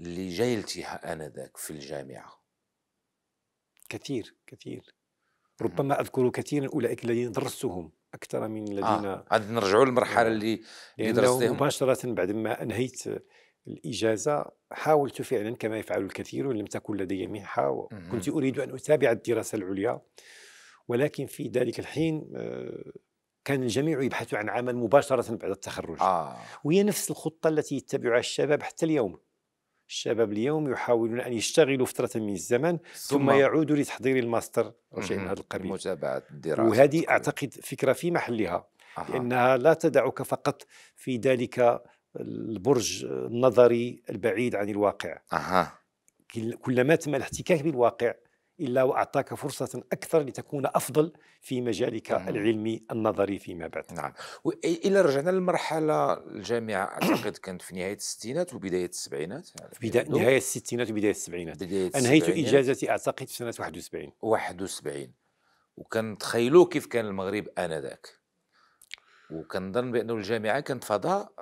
S1: اللي جايلتيها انذاك في الجامعه
S2: كثير كثير ربما اذكر كثيرا اولئك الذين درستهم اكثر من الذين آه.
S1: عاد نرجعوا للمرحله آه، اللي, اللي درستهم
S2: مباشره بعد ما انهيت الإجازة حاولت فعلا كما يفعل الكثيرون لم تكن لدي منحة وكنت أريد أن أتابع الدراسة العليا ولكن في ذلك الحين آه، كان الجميع يبحث عن عمل مباشرة بعد التخرج آه. وهي نفس الخطة التي يتبعها الشباب حتى اليوم الشباب اليوم يحاولون أن يشتغلوا فترة من الزمن ثم, ثم يعودوا لتحضير الماستر أو شيء من هذا القبيل متابعة الدراسة وهذه أعتقد فكرة في محلها آه. لأنها لا تدعك فقط في ذلك البرج النظري البعيد عن الواقع أها. كلما تم الاحتكاك بالواقع إلا وأعطاك فرصة أكثر لتكون أفضل في مجالك مم. نعم. العلمي النظري فيما بعد نعم إلا رجعنا للمرحلة الجامعة أعتقد كانت في نهاية الستينات وبداية السبعينات يعني. بداية نعم. نهاية الستينات وبداية السبعينات بداية أنهيت إجازتي
S1: أعتقد في سنة 71 71 وكنتخيلوا كيف كان المغرب آنذاك وكنظن بأنه الجامعة كانت فضاء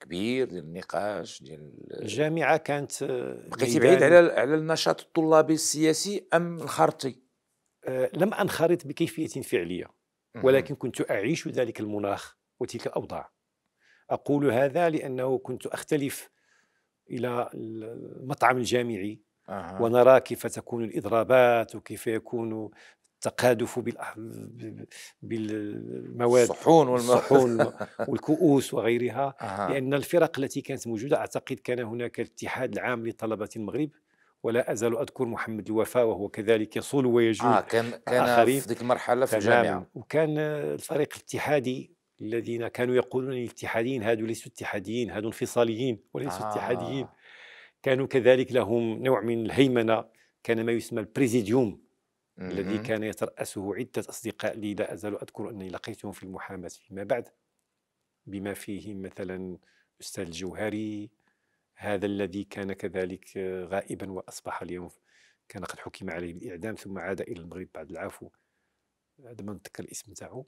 S1: كبير ديال النقاش ديال الجامعه
S2: كانت آه، بقيتي بعيد على على النشاط الطلابي السياسي ام انخرطتي؟ آه، لم انخرط بكيفيه فعليه ولكن كنت اعيش ذلك المناخ وتلك الاوضاع اقول هذا لانه كنت اختلف الى المطعم الجامعي أه. ونرى كيف تكون الاضرابات وكيف يكون التقادف بالمواد الصحون والصحون والكؤوس وغيرها أه. لان الفرق التي كانت موجوده اعتقد كان هناك الاتحاد العام لطلبه المغرب ولا ازال اذكر محمد الوفاء وهو كذلك يصول ويجول آه كان كان آخرين. في ذيك المرحله في الجامعه وكان الفريق الاتحادي الذين كانوا يقولون الاتحاديين هادو ليسوا اتحاديين هادو انفصاليين وليسوا آه. اتحاديين كانوا كذلك لهم نوع من الهيمنه كان ما يسمى البريزيديوم الذي كان يترأسه عدة أصدقاء لي لا أزال أذكر أنني لقيتهم في المحاماة فيما بعد بما فيهم مثلا أستاذ الجوهري هذا الذي كان كذلك غائبا وأصبح اليوم كان قد حكم عليه بالإعدام ثم عاد إلى المغرب بعد العفو هذا ما نتذكر الاسم تاعو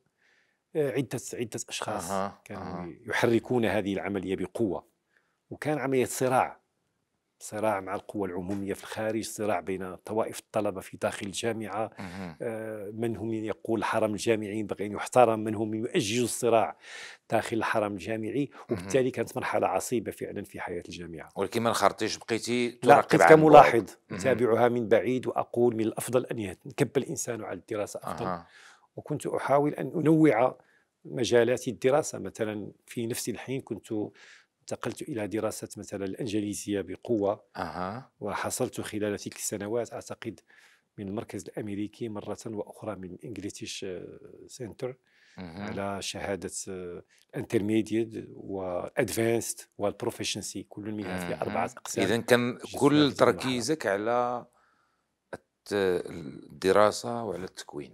S2: عدة عدة أشخاص آه. كانوا آه. يحركون هذه العملية بقوة وكان عملية صراع صراع مع القوى العمومية في الخارج صراع بين طوائف الطلبة في داخل الجامعة منهم آه، يقول الحرم الجامعي ينبغي أن يحترم منهم يؤجج الصراع داخل الحرم الجامعي وبالتالي كانت مرحلة عصيبة فعلا في حياة الجامعة ولكن ما خرطيش
S1: بقيتي لا لا كملاحظ أتابعها
S2: من بعيد وأقول من الأفضل أن ينكب الإنسان على الدراسة أفضل أه. وكنت أحاول أن أنوع مجالات الدراسة مثلا في نفس الحين كنت انتقلت إلى دراسة مثلا الإنجليزية بقوة أه. وحصلت خلال تلك السنوات أعتقد من المركز الأمريكي مرة وأخرى من إنجليتش آه، سنتر على شهادة انترميديت وادفانسد والبروفيشنسي كل منها في أربعة أقسام إذا
S1: كان كل تركيزك على الدراسة
S2: وعلى التكوين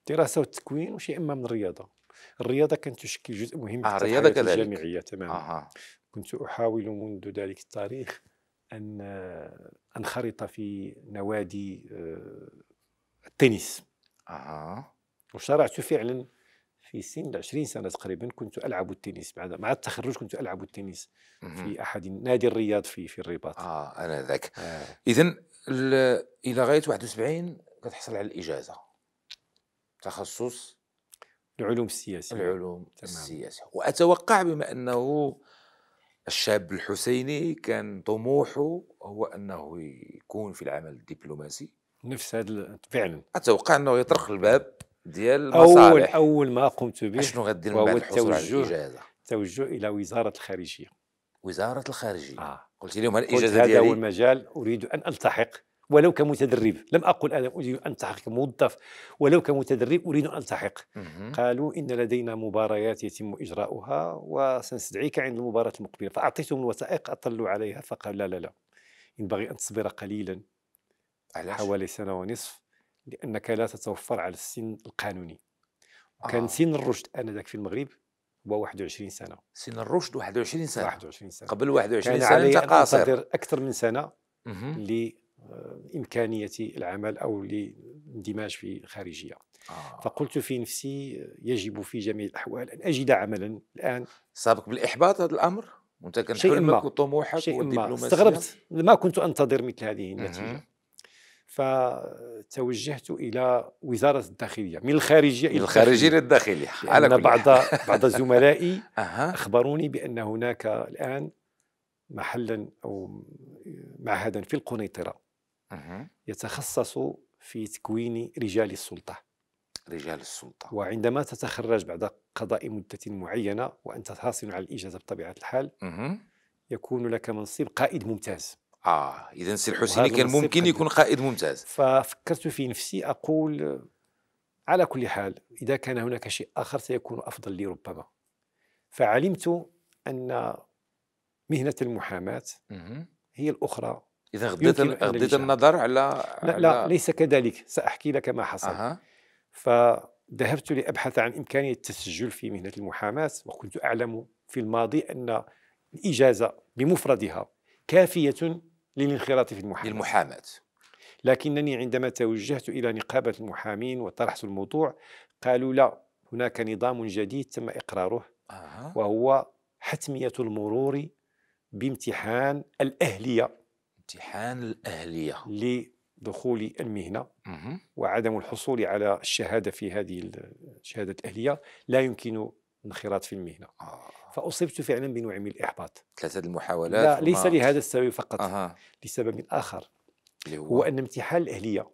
S2: الدراسة والتكوين وشيء اما من الرياضة الرياضة كانت تشكل جزء مهم في آه الرياضة الجامعية تماما آه. كنت أحاول منذ ذلك التاريخ أن أنخرط في نوادي آه، التنس آه. وشرعت فعلا في سن 20 سنة تقريبا كنت ألعب التنس بعد مع التخرج كنت ألعب التنس في أحد نادي الرياض في في الرباط آه أنا ذاك آه. إذا إلى غاية 71 كتحصل على
S1: الإجازة تخصص العلوم السياسية العلوم تمام. السياسية وأتوقع بما أنه الشاب الحسيني كان طموحه هو انه يكون في العمل الدبلوماسي نفس هذا فعلا اتوقع انه يطرق نعم. الباب ديال المصالح
S2: اول اول ما قمت به شنو غادير من بعد الحصول توجه التوجه الى وزاره الخارجيه وزاره الخارجيه آه. قلت لهم الاجازه ديالي هذا هو المجال اريد ان التحق ولو كمتدرب لم أقل أنا أريد أن ألتحق كموظف ولو كمتدرب أريد أن ألتحق قالوا إن لدينا مباريات يتم إجراؤها وسنستدعيك عند المباراة المقبلة فأعطيتهم الوثائق أطلوا عليها فقال لا لا لا ينبغي أن تصبر قليلا علاش؟ حوالي سنة ونصف لأنك لا تتوفر على السن القانوني كان آه. سن الرشد انذاك في المغرب هو 21 سنه سن الرشد 21 سنه 21 سنه قبل 21 سنه كان علي انت قاصر اكثر من سنه إمكانية العمل أو للاندماج في الخارجيه آه. فقلت في نفسي يجب في جميع الأحوال أن أجد عملا الآن سابق بالإحباط هذا الأمر؟ وأنت كان حلمك وطموحك والدبلوماسية استغربت ما كنت أنتظر مثل هذه النتيجة م-م. فتوجهت الى وزاره الداخليه من الخارجيه الى الخارجيه للداخليه على كل بعض بعض زملائي اخبروني بان هناك الان محلا او معهدا في القنيطره يتخصص في تكوين رجال السلطة رجال السلطة وعندما تتخرج بعد قضاء مدة معينة وأنت حاصل على الإجازة بطبيعة الحال يكون لك منصب قائد ممتاز
S1: اه اذا السي الحسيني كان ممكن يكون قائد ممتاز
S2: ففكرت في نفسي اقول على كل حال اذا كان هناك شيء اخر سيكون افضل لي ربما فعلمت ان مهنه المحاماه هي الاخرى إذا غديت غديت النظر على لا, على لا ليس كذلك سأحكي لك ما حصل أه. فذهبت لأبحث عن إمكانية التسجل في مهنة المحاماة وكنت أعلم في الماضي أن الإجازة بمفردها كافية للانخراط في المحاماة للمحاماة لكنني عندما توجهت إلى نقابة المحامين وطرحت الموضوع قالوا لا هناك نظام جديد تم إقراره وهو حتمية المرور بامتحان الأهلية امتحان الأهلية لدخول المهنة مه. وعدم الحصول على الشهادة في هذه الشهادة الأهلية لا يمكن انخراط في المهنة آه. فأصبت فعلا بنوع من الإحباط ثلاثة المحاولات لا ليس لهذا السبب فقط آه. لسبب آخر هو. أن امتحان الأهلية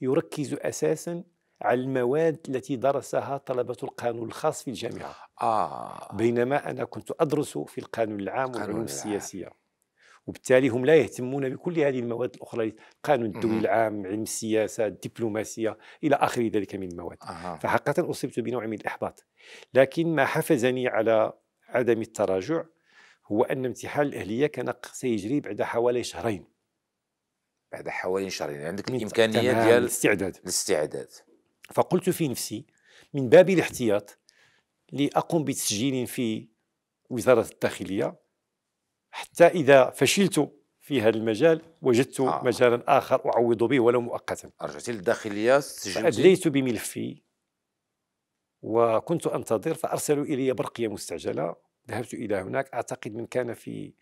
S2: يركز أساسا على المواد التي درسها طلبة القانون الخاص في الجامعة آه. بينما أنا كنت أدرس في القانون العام والعلوم السياسية وبالتالي هم لا يهتمون بكل هذه المواد الأخرى قانون الدول العام علم السياسة الدبلوماسية إلى آخر ذلك من المواد آه. فحقيقة أصبت بنوع من الإحباط لكن ما حفزني على عدم التراجع هو أن امتحان الأهلية كان سيجري بعد حوالي شهرين بعد حوالي شهرين يعني عندك الإمكانية ديال الاستعداد الاستعداد فقلت في نفسي من باب الاحتياط لأقوم بتسجيل في وزارة الداخلية حتى إذا فشلت في هذا المجال وجدت آه. مجالا آخر أعوض به ولو مؤقتا رجعت للداخلية أدليت بملفي وكنت أنتظر فأرسلوا إلي برقية مستعجلة ذهبت إلى هناك أعتقد من كان في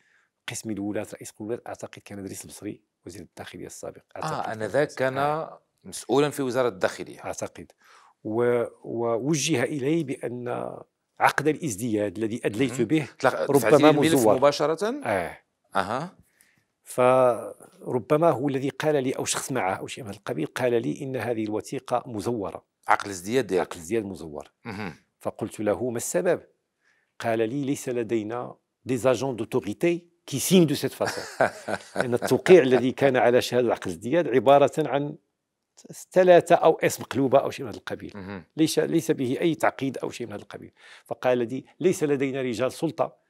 S2: قسم الولاة رئيس الولاة أعتقد كان إدريس البصري وزير الداخلية السابق آه، أعتقد آه أنذاك كان مسؤولا في وزارة الداخلية أعتقد ووجه إلي بأن عقد الازدياد الذي ادليت به ربما مزور مباشره اه اها فربما هو الذي قال لي او شخص معه او شيء من القبيل قال لي ان هذه الوثيقه مزوره عقل ازدياد ديالك عقل ازدياد مزور فقلت له ما السبب؟ قال لي ليس لدينا دي اجون دوتوريتي كي سين دو سيت فاسون ان التوقيع الذي كان على شهاده عقل ازدياد عباره عن ثلاثة او اسم قلوبه او شيء من هذا القبيل ليس ليس به اي تعقيد او شيء من هذا القبيل فقال لي ليس لدينا رجال سلطه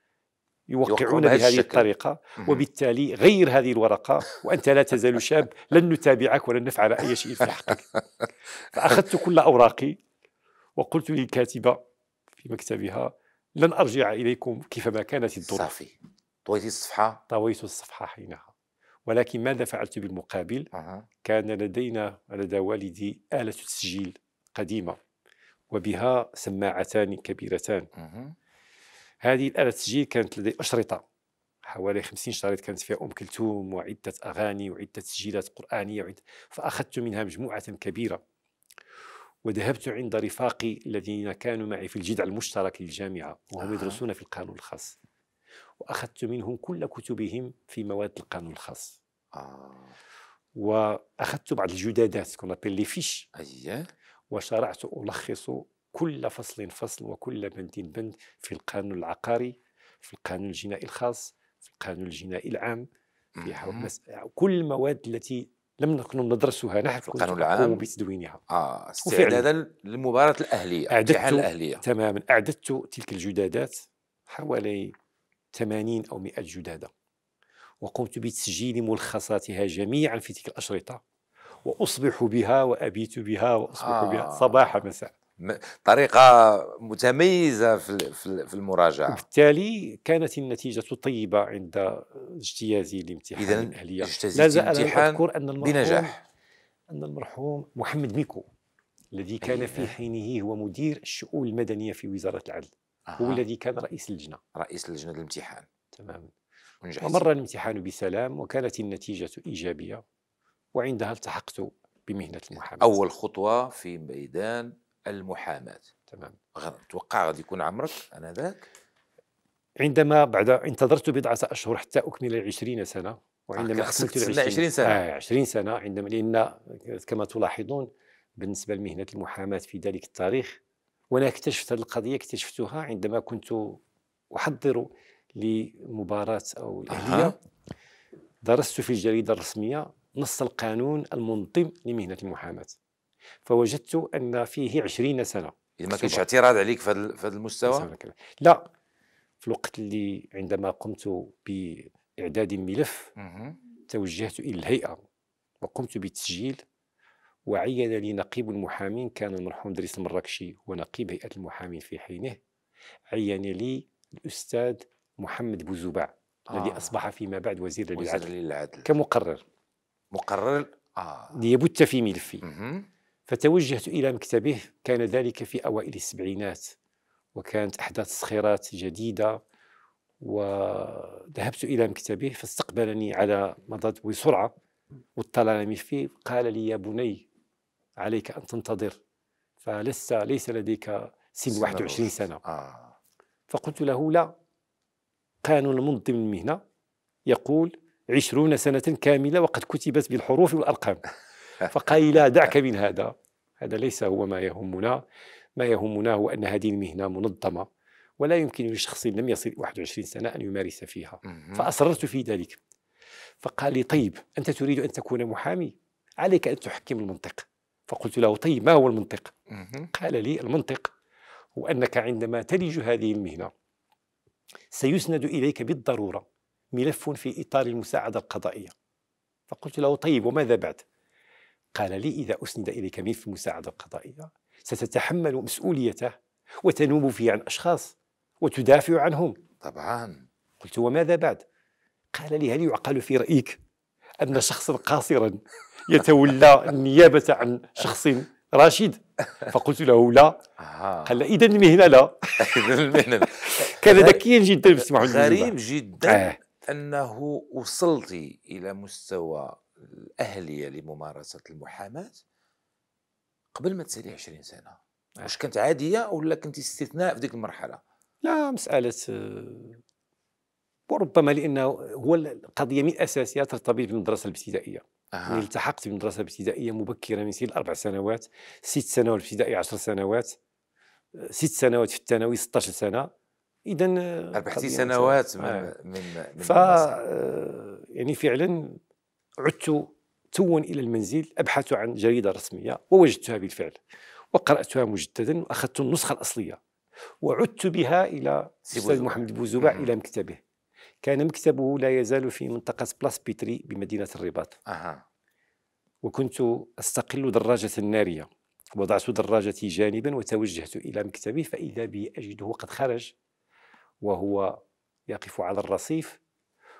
S2: يوقعون بهذه الشكل. الطريقه وبالتالي غير هذه الورقه وانت لا تزال شاب لن نتابعك ولن نفعل اي شيء في حقك فاخذت كل اوراقي وقلت للكاتبه في مكتبها لن ارجع اليكم كيفما كانت الظروف صافي طويت الصفحه طويت الصفحه حينها ولكن ماذا فعلت بالمقابل؟ أه. كان لدينا لدى والدي آلة تسجيل قديمة وبها سماعتان كبيرتان أه. هذه الآلة التسجيل كانت لدي أشرطة حوالي 50 شريط كانت فيها أم كلثوم وعدة أغاني وعدة تسجيلات قرآنية وعدة فأخذت منها مجموعة كبيرة وذهبت عند رفاقي الذين كانوا معي في الجذع المشترك للجامعة وهم آه. يدرسون في القانون الخاص واخذت منهم كل كتبهم في مواد القانون الخاص آه. واخذت بعض الجدادات كون ابيل لي فيش أيه. وشرعت الخص كل فصل فصل وكل بند بند في القانون العقاري في القانون الجنائي الخاص في القانون الجنائي العام في كل المواد التي لم نكن ندرسها نحن في القانون العام بتدوينها اه استعدادا للمباراه الاهليه اعددت الاهليه تماما اعددت تلك الجدادات حوالي 80 أو 100 جدادة وقمت بتسجيل ملخصاتها جميعا في تلك الأشرطة وأصبح بها وأبيت بها وأصبح آه. بها صباح مساء طريقة متميزة في المراجعة وبالتالي كانت النتيجة طيبة عند اجتيازي لامتحان إذا الأهلية لا زال أذكر أن المرحوم بنجاح أن المرحوم محمد ميكو الذي كان أيوة. في حينه هو مدير الشؤون المدنية في وزارة العدل هو الذي كان رئيس اللجنه رئيس لجنه الامتحان تماما ومر الامتحان بسلام وكانت النتيجه ايجابيه وعندها التحقت بمهنه المحاماه اول خطوه
S1: في ميدان المحاماه تمام اتوقع غادي يكون عمرك
S2: انا ذاك عندما بعد انتظرت بضعه اشهر حتى اكمل 20 سنه وعندما ال 20 سنه آه 20 سنه عندما لان كما تلاحظون بالنسبه لمهنه المحاماه في ذلك التاريخ وأنا اكتشفت هذه القضية اكتشفتها عندما كنت أحضر لمباراة أو الأهلية أه. درست في الجريدة الرسمية نص القانون المنظم لمهنة المحاماة فوجدت أن فيه عشرين سنة إذا ما كانش
S1: اعتراض عليك في هذا المستوى؟
S2: لا في الوقت اللي عندما قمت بإعداد الملف توجهت إلى الهيئة وقمت بالتسجيل وعين لي نقيب المحامين كان المرحوم دريس المراكشي ونقيب هيئة المحامين في حينه عين لي الأستاذ محمد بوزوبع آه. الذي أصبح فيما بعد وزير, وزير للعدل. للعدل كمقرر مقرر آه. ليبت في ملفي مه. فتوجهت إلى مكتبه كان ذلك في أوائل السبعينات وكانت أحداث صخيرات جديدة وذهبت إلى مكتبه فاستقبلني على مضض بسرعة واطلع ملفي قال لي يا بني عليك أن تنتظر فلسه ليس لديك سن 21 سنة آه. فقلت له لا قانون منظم المهنة يقول عشرون سنة كاملة وقد كتبت بالحروف والأرقام فقال لا دعك من هذا هذا ليس هو ما يهمنا ما يهمنا هو أن هذه المهنة منظمة ولا يمكن لشخص لم يصل 21 سنة أن يمارس فيها فأصررت في ذلك فقال لي طيب أنت تريد أن تكون محامي عليك أن تحكم المنطق فقلت له طيب ما هو المنطق قال لي المنطق هو أنك عندما تلج هذه المهنة سيسند إليك بالضرورة ملف في إطار المساعدة القضائية فقلت له طيب وماذا بعد قال لي إذا أسند إليك ملف المساعدة القضائية ستتحمل مسؤوليته وتنوب فيه عن أشخاص وتدافع عنهم طبعا قلت وماذا بعد قال لي هل يعقل في رأيك أن شخصا قاصرا يتولى النيابة عن شخص رشيد فقلت له لا آه. قال اذا المهنه لا اذا المهنه كان ذكيا جدا باستماع غريب جدا آه.
S1: انه وصلت الى مستوى الاهليه لممارسه المحاماه
S2: قبل ما تسالي 20 سنه آه. واش كانت عاديه ولا كنت استثناء في ذيك المرحله لا مساله وربما لانه هو القضيه من اساسها ترتبط بالمدرسه الابتدائيه أه. التحقت بمدرسه ابتدائيه مبكره من سن الاربع سنوات ست سنوات ابتدائي 10 سنوات ست سنوات في آه، الثانوي 16 سنه اذا آه، اربع ست سنوات من, آه. من من ف آه، يعني فعلا عدت توا الى المنزل ابحث عن جريده رسميه ووجدتها بالفعل وقراتها مجددا واخذت النسخه الاصليه وعدت بها الى استاذ محمد بوزوبع الى مكتبه كان مكتبه لا يزال في منطقة بلاس بيتري بمدينة الرباط أها. وكنت أستقل دراجة نارية وضعت دراجتي جانبا وتوجهت إلى مكتبي فإذا بي أجده قد خرج وهو يقف على الرصيف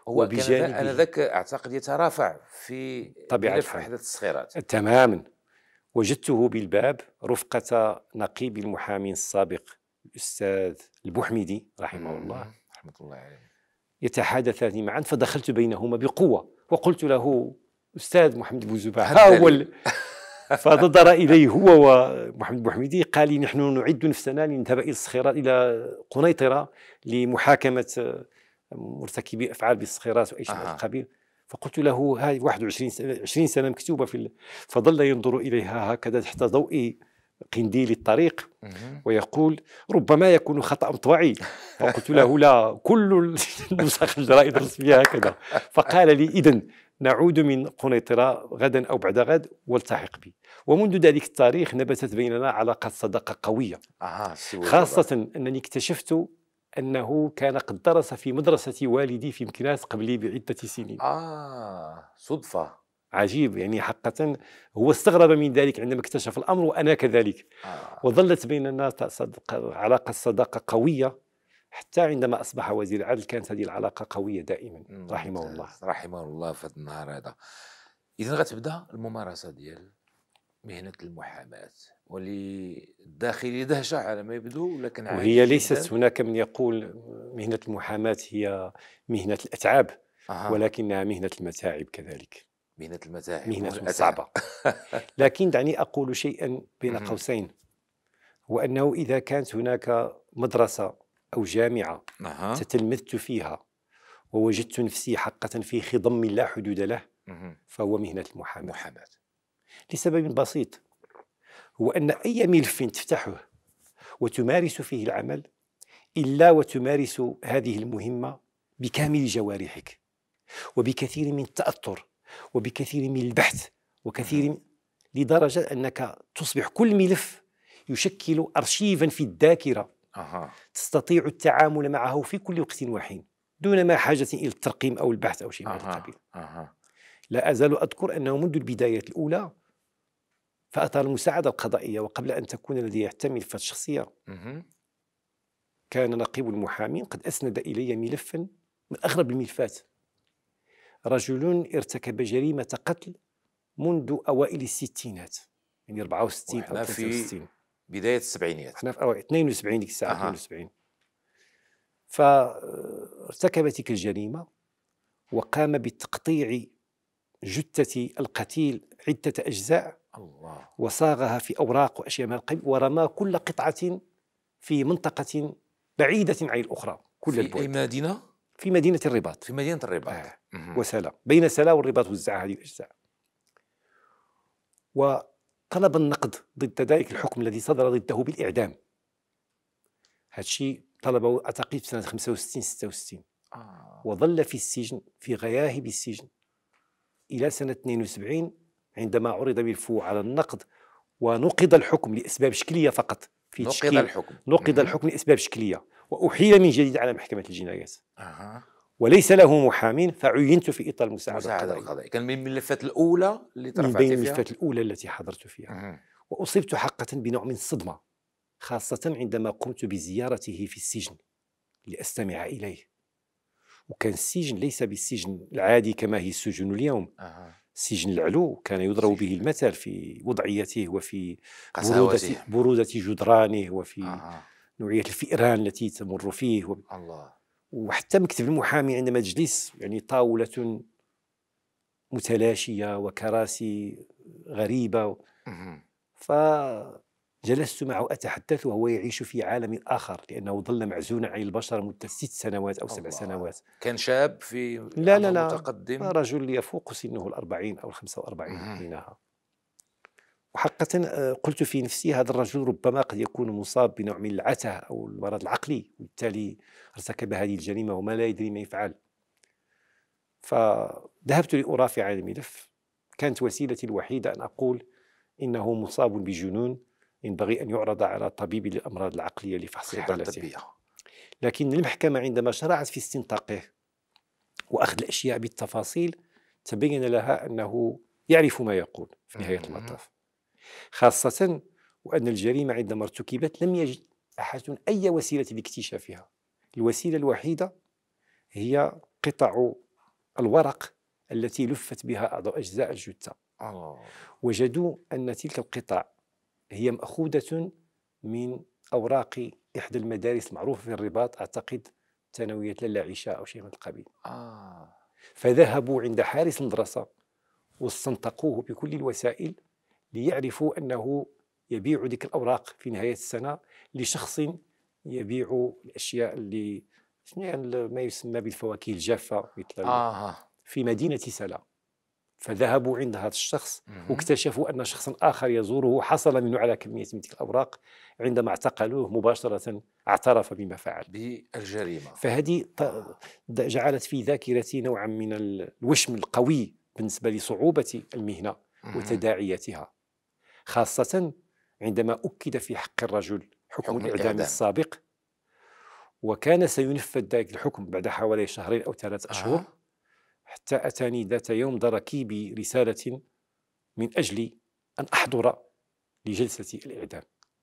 S2: هو كان أنا
S1: ذاك أعتقد يترافع في طبيعة حدث الصخيرات
S2: تماما وجدته بالباب رفقة نقيب المحامي السابق الأستاذ البوحميدي رحمه الله رحمة الله عليه يتحادثان معا فدخلت بينهما بقوة وقلت له أستاذ محمد بوزبع حاول فنظر إليه هو ومحمد بوحميدي قال لي نحن نعد نفسنا لنذهب إلى الصخيرات إلى قنيطرة لمحاكمة مرتكبي أفعال بالصخيرات وأي شيء من القبيل فقلت له هذه 21 سنة 20 سنة مكتوبة في فظل ينظر إليها هكذا تحت ضوء قنديل الطريق ويقول ربما يكون خطا طوعي فقلت له لا كل النسخ الجرائد الرسميه هكذا فقال لي اذا نعود من قنيطرة غدا أو بعد غد والتحق بي ومنذ ذلك التاريخ نبتت بيننا علاقة صداقة قوية خاصة أنني اكتشفت أنه كان قد درس في مدرسة والدي في مكناس قبلي بعدة سنين آه صدفة عجيب يعني حقا هو استغرب من ذلك عندما اكتشف الامر وانا كذلك آه. وظلت بيننا علاقه صداقه قويه حتى عندما اصبح وزير العدل كانت هذه العلاقه قويه دائما رحمه الله رحمه الله في هذا
S1: النهار هذا اذا غتبدا الممارسه ديال مهنه المحاماه
S2: واللي
S1: الداخلي دهشه على ما يبدو لكن وهي ليست
S2: هناك من يقول مهنه المحاماه هي مهنه الاتعاب آه. ولكنها مهنه المتاعب كذلك
S1: مهنة المتاعب مهنة صعبة
S2: لكن دعني أقول شيئا بين قوسين هو أنه إذا كانت هناك مدرسة أو جامعة أه. تتلمذت فيها ووجدت نفسي حقا في خضم لا حدود له فهو مهنة المحاماة محاماة لسبب بسيط هو أن أي ملف تفتحه وتمارس فيه العمل إلا وتمارس هذه المهمة بكامل جوارحك وبكثير من التأثر وبكثير من البحث وكثير من لدرجة أنك تصبح كل ملف يشكل أرشيفا في الذاكرة أه. تستطيع التعامل معه في كل وقت وحين دون ما حاجة إلى الترقيم أو البحث أو شيء من هذا القبيل أه. لا أزال أذكر أنه منذ البداية الأولى فأتى المساعدة القضائية وقبل أن تكون لدي يحتمل فات شخصية أه. كان نقيب المحامي قد أسند إلي ملفا من أغرب الملفات رجل ارتكب جريمة قتل منذ أوائل الستينات يعني 64 أو 63 بداية السبعينيات احنا في أوائل 72 ديك الساعة 72 فارتكب تلك الجريمة وقام بتقطيع جثة القتيل عدة أجزاء الله وصاغها في أوراق وأشياء من القبيل ورمى كل قطعة في منطقة بعيدة عن الأخرى كل في البعد. أي مدينة؟ في مدينة الرباط في مدينة الرباط آه. وسلا بين سلا والرباط وزعها هذه الأجزاء وطلب النقد ضد ذلك الحكم الذي صدر ضده بالإعدام هذا الشيء طلبه أعتقد في سنة 65 66 آه. وظل في السجن في غياهب السجن إلى سنة 72 عندما عرض بالفو على النقد ونقض الحكم لأسباب شكلية فقط في نقض الحكم نقض الحكم لأسباب شكلية وأحيل من جديد على محكمة الجنايات أه. وليس له محامين فعينت في إطار المساعدة القضائية كان من الملفات الأولى
S1: اللي ترفعت فيها من بين الملفات
S2: الأولى التي حضرت فيها أه. وأصبت حقا بنوع من الصدمة خاصة عندما قمت بزيارته في السجن لأستمع إليه وكان السجن ليس بالسجن العادي كما هي السجون اليوم أه. سجن العلو كان يضرب به المثل في وضعيته وفي برودة, برودة جدرانه وفي آه. نوعيه الفئران التي تمر فيه و... الله وحتى مكتب المحامي عندما تجلس يعني طاوله متلاشيه وكراسي غريبه و... فجلست معه اتحدث وهو يعيش في عالم اخر لانه ظل معزولا عن البشر مده ست سنوات او سبع سنوات
S1: كان شاب في لا
S2: لا لا متقدم رجل يفوق سنه الأربعين او الخمسة وأربعين حينها وحقا آه، قلت في نفسي هذا الرجل ربما قد يكون مصاب بنوع من العته او المرض العقلي وبالتالي ارتكب هذه الجريمه وما لا يدري ما يفعل فذهبت لارافع الملف كانت وسيلتي الوحيده ان اقول انه مصاب بجنون ينبغي ان يعرض على طبيب للامراض العقليه لفحص الطبية لكن المحكمه عندما شرعت في استنطاقه واخذ الاشياء بالتفاصيل تبين لها انه يعرف ما يقول في نهايه المطاف خاصة وأن الجريمة عندما ارتكبت لم يجد أحد أي وسيلة لاكتشافها الوسيلة الوحيدة هي قطع الورق التي لفت بها أجزاء الجثة آه. وجدوا أن تلك القطع هي مأخوذة من أوراق إحدى المدارس المعروفة في الرباط أعتقد ثانوية للا عشاء أو شيء من القبيل آه. فذهبوا عند حارس المدرسة واستنطقوه بكل الوسائل ليعرفوا أنه يبيع ديك الأوراق في نهاية السنة لشخص يبيع الأشياء اللي يعني ما يسمى بالفواكه الجافة مثل آه. في مدينة سلا فذهبوا عند هذا الشخص واكتشفوا ان شخصا اخر يزوره حصل منه على كميه من تلك الاوراق عندما اعتقلوه مباشره اعترف بما فعل بالجريمه فهذه جعلت في ذاكرتي نوعا من الوشم القوي بالنسبه لصعوبه المهنه وتداعياتها خاصة عندما أكد في حق الرجل حكم, الإعدام السابق وكان سينفذ ذلك الحكم بعد حوالي شهرين أو ثلاثة أشهر آه. حتى أتاني ذات يوم دركي برسالة من أجل أن أحضر لجلسة الإعدام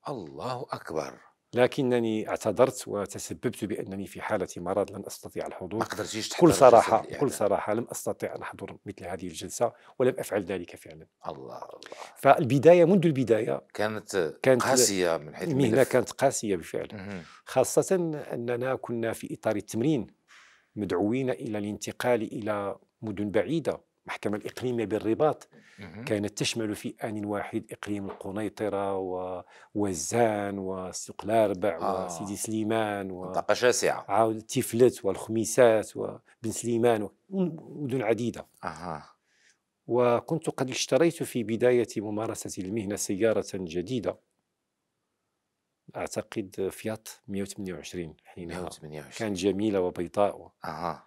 S2: الله أكبر لكنني اعتذرت وتسببت بانني في حاله مرض لن استطيع الحضور ما قدرتيش كل صراحه بكل صراحه لم استطيع ان احضر مثل هذه الجلسه ولم افعل ذلك فعلا الله الله فالبدايه منذ البدايه كانت, كانت قاسيه من حيث المهنه كانت قاسيه بالفعل خاصه اننا كنا في اطار التمرين مدعوين الى الانتقال الى مدن بعيده المحكمة الإقليمية بالرباط كانت تشمل في آن واحد إقليم القنيطرة ووزان وسقلاربع آه. وسيدي سليمان و... منطقة شاسعة عاود تفلت والخميسات وبن سليمان ومدن عديدة آه. وكنت قد اشتريت في بداية ممارسة المهنة سيارة جديدة أعتقد فيات 128 حينها 128 كانت جميلة وبيضاء و... آه.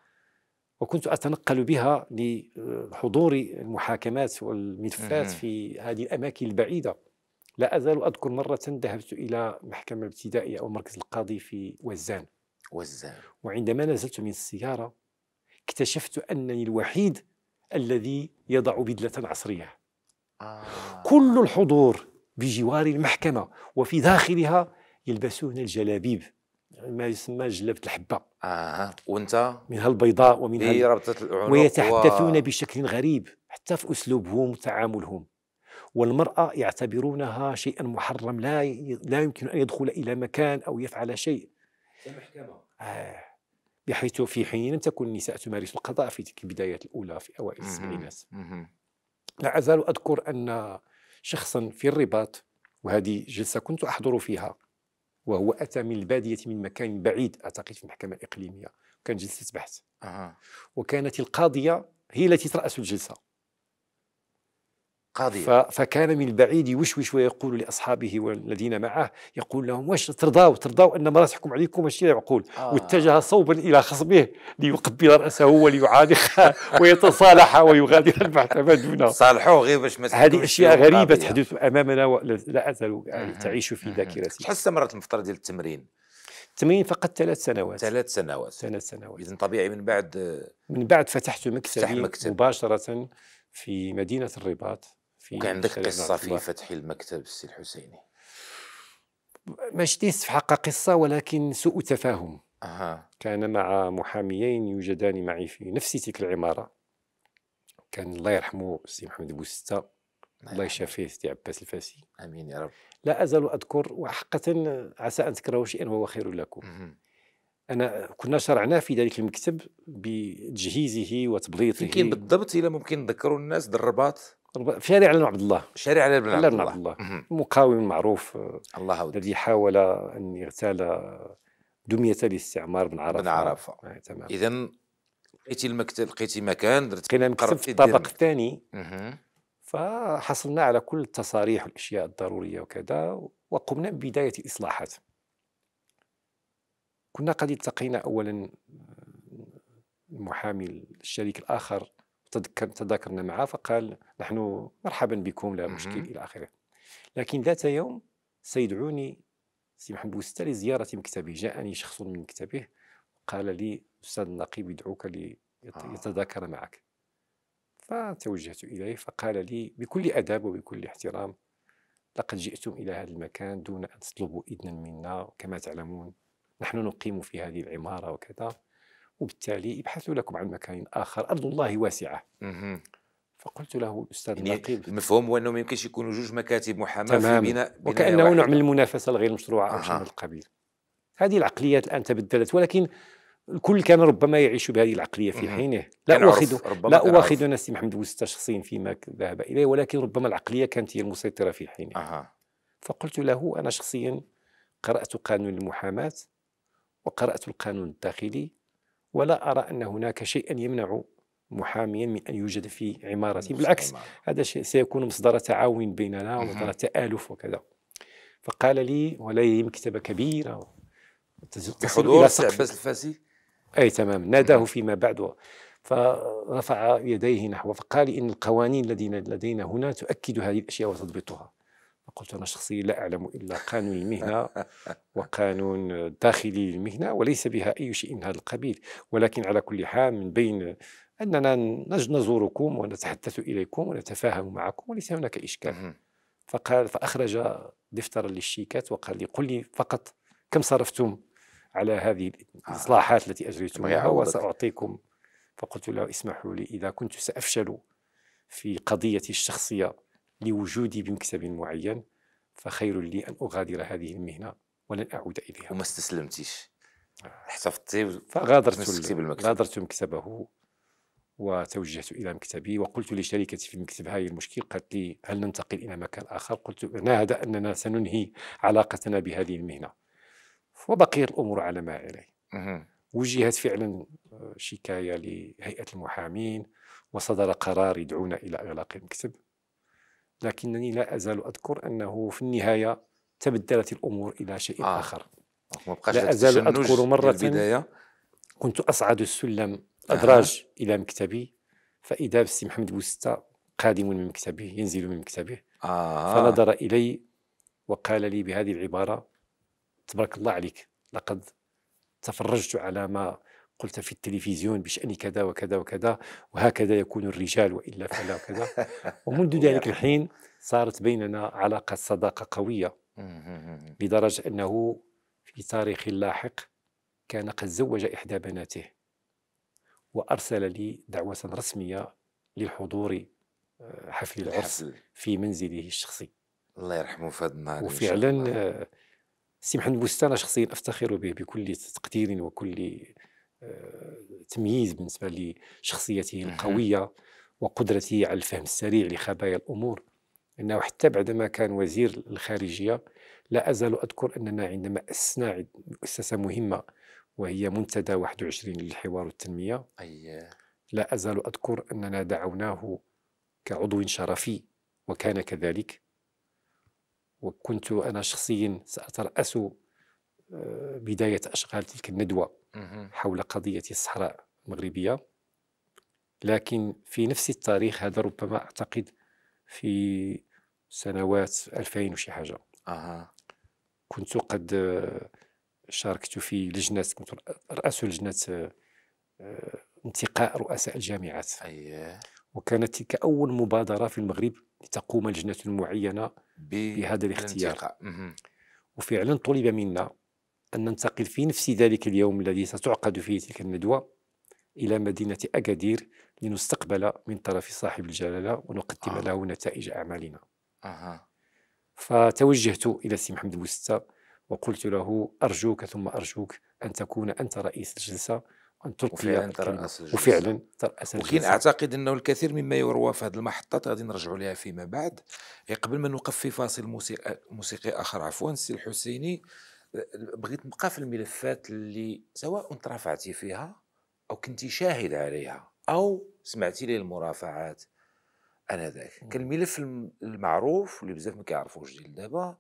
S2: وكنت أتنقل بها لحضور المحاكمات والملفات في هذه الأماكن البعيدة لا أزال أذكر مرة ذهبت إلى محكمة ابتدائية أو مركز القاضي في وزان وزان وعندما نزلت من السيارة اكتشفت أنني الوحيد الذي يضع بدلة عصرية آه. كل الحضور بجوار المحكمة وفي داخلها يلبسون الجلابيب ما يسمى جلابه الحبه اها وانت منها البيضاء ومنها إيه، ربطه العنق ويتحدثون و... بشكل غريب حتى في اسلوبهم وتعاملهم والمراه يعتبرونها شيئا محرم لا ي... لا يمكن ان يدخل الى مكان او يفعل شيء آه. بحيث في حين لم تكن النساء تمارس القضاء في تلك البدايات الاولى في اوائل السبعينات لا ازال اذكر ان شخصا في الرباط وهذه جلسه كنت احضر فيها وهو أتى من البادية من مكان بعيد أعتقد في المحكمة الإقليمية كان جلسة بحث آه. وكانت القاضية هي التي ترأس الجلسة قضية فكان من البعيد يوشوش ويقول لأصحابه والذين معه يقول لهم واش ترضاو ترضاو أن ما تحكم عليكم ماشي معقول آه. واتجه صوبا إلى خصمه ليقبل رأسه وليعانقه ويتصالح ويغادر المحكمة دونه صالحوه غير باش ما هذه أشياء غريبة تحدث أمامنا لا أزال تعيش في ذاكرتي شحال استمرت المفترض ديال التمرين؟ التمرين فقط ثلاث سنوات ثلاث سنوات ثلاث سنوات اذا طبيعي من بعد من بعد فتحت مكتبي مكتب. مباشره في مدينه الرباط في وكان عندك قصة في فتح المكتب السي الحسيني ما شتيس في حق قصة ولكن سوء تفاهم أه. كان مع محاميين يوجدان معي في نفس تلك العمارة كان الله يرحمه السي محمد بوستة الله يشافيه سي عباس الفاسي امين يا رب لا ازال اذكر وحقا عسى ان تكرهوا شيئا وهو خير لكم انا كنا شرعنا في ذلك المكتب بتجهيزه وتبليطه يمكن بالضبط الى ممكن نذكروا الناس بالرباط في شارع علي بن عبد الله شارع علي بن عبد, الله, عبد الله. مقاوم معروف الله الذي حاول ان يغتال دمية الاستعمار بن عرفة بن عرفة
S1: آه، تمام اذا لقيتي المكتب لقيتي مكان درت كاين مكتب في الطابق
S2: الثاني فحصلنا على كل التصاريح والاشياء الضروريه وكذا وقمنا ببدايه الاصلاحات كنا قد التقينا اولا آه، المحامي الشريك الاخر تذكر تذاكرنا معه فقال نحن مرحبا بكم لا مشكل إلى آخره لكن ذات يوم سيدعوني سي محمد بوسته لزيارة مكتبه جاءني شخص من مكتبه قال لي أستاذ النقيب يدعوك ليتذاكر آه. معك فتوجهت إليه فقال لي بكل أدب وبكل احترام لقد جئتم إلى هذا المكان دون أن تطلبوا إذنا منا كما تعلمون نحن نقيم في هذه العمارة وكذا وبالتالي يبحثوا لكم عن مكان آخر أرض الله واسعة فقلت له الاستاذ يعني نقيب المفهوم هو انه ما يمكنش يكونوا جوج مكاتب محاماه في بناء وكانه نوع من المنافسه الغير مشروعه او شيء من القبيل هذه العقليات الان تبدلت ولكن الكل كان ربما يعيش بهذه العقلية في حينه لا أواخذ لا أواخذ نسيم محمد بوستة شخصيا فيما ذهب إليه ولكن ربما العقلية كانت هي المسيطرة في حينه أه. فقلت له أنا شخصيا قرأت قانون المحاماة وقرأت القانون الداخلي ولا أرى أن هناك شيئا يمنع محاميا من أن يوجد في عمارة نعم، بالعكس نعم. هذا سيكون مصدر تعاون بيننا ومصدر تآلف وكذا فقال لي ولدي مكتبة كبيرة بحضور إلى الفاسي أي تمام ناداه فيما بعد فرفع يديه نحوه فقال إن القوانين الذين لدينا هنا تؤكد هذه الأشياء وتضبطها قلت أنا شخصيا لا أعلم إلا قانون المهنة وقانون داخلي للمهنة وليس بها أي شيء من هذا القبيل ولكن على كل حال من بين أننا نزوركم ونتحدث إليكم ونتفاهم معكم وليس هناك إشكال فقال فأخرج دفترا للشيكات وقال لي قل لي فقط كم صرفتم على هذه آه. الإصلاحات التي أجريتموها وسأعطيكم فقلت له اسمحوا لي إذا كنت سأفشل في قضيتي الشخصية لوجودي بمكسب معين فخير لي أن أغادر هذه المهنة ولن أعود إليها وما استسلمتيش احتفظتي آه. فغادرت غادرت مكتبه وتوجهت الى مكتبي وقلت لشركتي في المكتب هاي المشكل قالت لي هل ننتقل الى مكان اخر قلت هذا اننا سننهي علاقتنا بهذه المهنه وبقيت الامور على ما عليه وجهت فعلا آه، شكايه لهيئه المحامين وصدر قرار يدعونا الى اغلاق المكتب لكنني لا أزال أذكر أنه في النهاية تبدلت الأمور إلى شيء آه. آخر لا أزال أذكر مرة البداية. كنت أصعد السلم أدراج آه. إلى مكتبي فإذا بسي محمد بوستا قادم من مكتبه ينزل من مكتبه آه. فنظر إلي وقال لي بهذه العبارة تبارك الله عليك لقد تفرجت على ما قلت في التلفزيون بشأن كذا وكذا وكذا وهكذا يكون الرجال وإلا فلا وكذا ومنذ ذلك الحين صارت بيننا علاقة صداقة قوية لدرجة أنه في تاريخ لاحق كان قد زوج إحدى بناته وأرسل لي دعوة رسمية للحضور آه، حفل العرس في منزله الشخصي الله يرحمه في هذا النهار وفعلا آه، سي محمد بستان شخصيا افتخر به بكل تقدير وكل تمييز بالنسبه لشخصيته القويه وقدرته على الفهم السريع لخبايا الامور انه حتى بعدما كان وزير الخارجيه لا ازال اذكر اننا عندما اسسنا مؤسسه مهمه وهي منتدى 21 للحوار والتنميه لا ازال اذكر اننا دعوناه كعضو شرفي وكان كذلك وكنت انا شخصيا ساتراس بداية أشغال تلك الندوة حول قضية الصحراء المغربية لكن في نفس التاريخ هذا ربما أعتقد في سنوات 2000 وشي حاجة أه. كنت قد آه، شاركت في لجنة كنت رأس لجنة آه، آه، انتقاء رؤساء الجامعات أيه. وكانت تلك أول مبادرة في المغرب لتقوم لجنة معينة بهذا الاختيار وفعلا طلب منا أن ننتقل في نفس ذلك اليوم الذي ستعقد فيه تلك الندوة إلى مدينة أكادير لنستقبل من طرف صاحب الجلالة ونقدم آه. له نتائج أعمالنا آه. فتوجهت إلى السي محمد بوستة وقلت له أرجوك ثم أرجوك أن تكون أنت رئيس الجلسة أن تلقي وفعلا ترأس الجلسة وكين ولكن
S1: أعتقد أنه الكثير مما يروى في هذه المحطات غادي نرجعوا لها فيما بعد إيه، قبل ما نوقف في فاصل موسيقى, موسيقي آخر عفوا السي الحسيني بغيت نبقى في الملفات اللي سواء ترافعتي فيها او كنتي شاهد عليها او سمعتي لي المرافعات انذاك كان الملف المعروف اللي بزاف ما كيعرفوش ديال دابا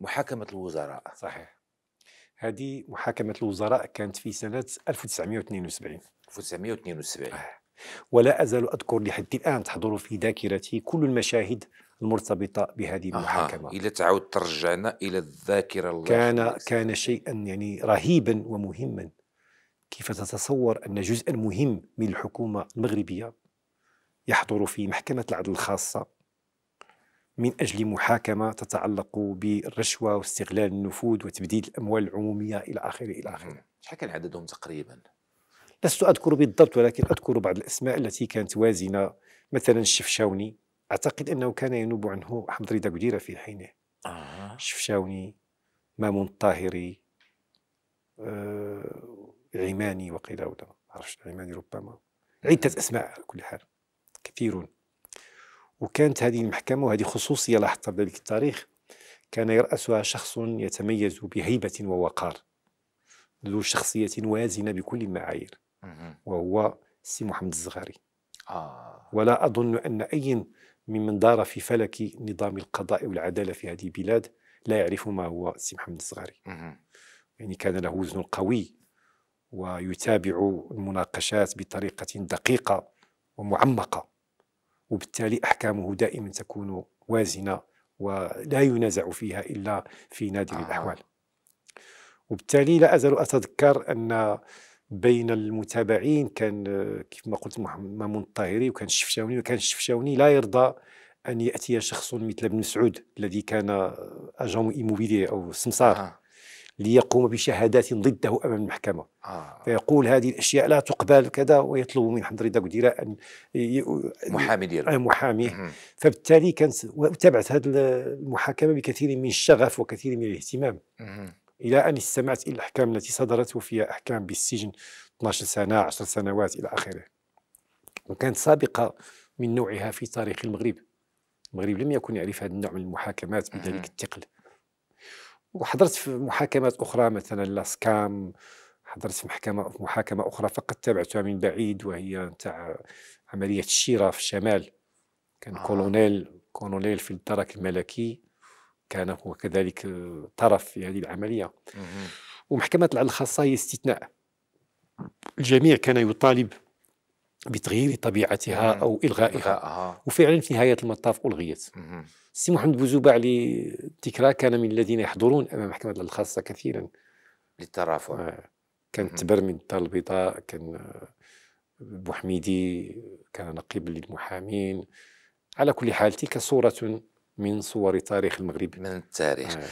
S2: محاكمه الوزراء صحيح هذه محاكمه الوزراء كانت في سنه 1972 1972 ولا ازال اذكر لحد الان تحضر في ذاكرتي كل المشاهد المرتبطة بهذه المحاكمة آه.
S1: إلى تعود ترجعنا إلى الذاكرة الله كان الناس.
S2: كان شيئا يعني رهيبا ومهما كيف تتصور أن جزءا مهم من الحكومة المغربية يحضر في محكمة العدل الخاصة من أجل محاكمة تتعلق بالرشوة واستغلال النفوذ وتبديل الأموال العمومية إلى آخره إلى آخره
S1: شحال كان عددهم تقريبا؟
S2: لست أذكر بالضبط ولكن أذكر بعض الأسماء التي كانت وازنة مثلا الشفشاوني أعتقد أنه كان ينوب عنه حمد رضا قديرة في حينه آه. شفشاوني مامون الطاهري آه عماني وقيل او عرفش عماني ربما عدة أسماء على كل حال كثيرون وكانت هذه المحكمة وهذه خصوصية لاحظتها في ذلك التاريخ كان يرأسها شخص يتميز بهيبة ووقار ذو شخصية وازنة بكل المعايير وهو السي محمد الزغاري آه. ولا أظن أن أي ممن دار في فلك نظام القضاء والعدالة في هذه البلاد لا يعرف ما هو السي محمد الصغاري يعني كان له وزن قوي ويتابع المناقشات بطريقة دقيقة ومعمقة وبالتالي أحكامه دائما تكون وازنة ولا ينازع فيها إلا في نادر آه. الأحوال وبالتالي لا أزال أتذكر أن بين المتابعين كان كيف ما قلت مامون الطاهري وكان الشفشاوني وكان الشفشاوني لا يرضى ان ياتي شخص مثل ابن مسعود الذي كان اجون آه، ايموبيلي او سمسار آه. ليقوم بشهادات ضده امام المحكمه آه. فيقول هذه الاشياء لا تقبل كذا ويطلب من حمد رضا قديره ان محامي ديالو محاميه فبالتالي كانت تابعت هذه المحاكمه بكثير من الشغف وكثير من الاهتمام مم. إلى أن استمعت إلى الأحكام التي صدرت وفيها أحكام بالسجن 12 سنة 10 سنوات إلى آخره وكانت سابقة من نوعها في تاريخ المغرب المغرب لم يكن يعرف هذا النوع من المحاكمات بذلك الثقل وحضرت في محاكمات أخرى مثلا لاسكام حضرت في محكمة في محاكمة أخرى فقد تابعتها من بعيد وهي تاع عملية الشيرة في الشمال كان آه. كولونيل كولونيل في الدرك الملكي كان هو كذلك آه، طرف في هذه العملية ومحكمة العدل الخاصة هي استثناء الجميع كان يطالب بتغيير طبيعتها او الغائها وفعلا في نهايه المطاف الغيت سي محمد بوزوبه علي تكرا كان من الذين يحضرون امام محكمه العدل الخاصه كثيرا للترافع آه. كان تبر من الدار البيضاء كان آه، بوحميدي كان نقيبا للمحامين على كل حال تلك صوره من صور تاريخ المغرب من التاريخ آه.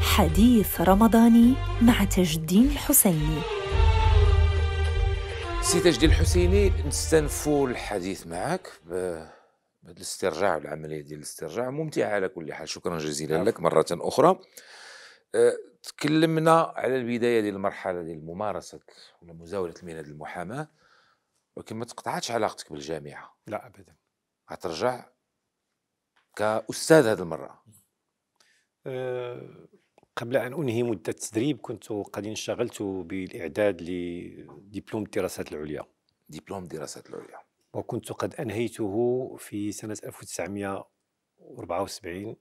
S1: حديث رمضاني مع تجدين الحسيني سي تجدين الحسيني نستنفو الحديث معك بهذا الاسترجاع والعمليه ديال الاسترجاع ممتعه على كل حال شكرا جزيلا لك مره اخرى آه، تكلمنا على البدايه ديال المرحله ديال ممارسه ولا مزاوله المهنه المحاماه ولكن ما تقطعتش علاقتك بالجامعه لا
S2: ابدا غترجع كاستاذ هذه المره أه، قبل ان انهي مده التدريب كنت قد انشغلت بالاعداد لدبلوم الدراسات العليا دبلوم الدراسات العليا وكنت قد انهيته في سنه 1974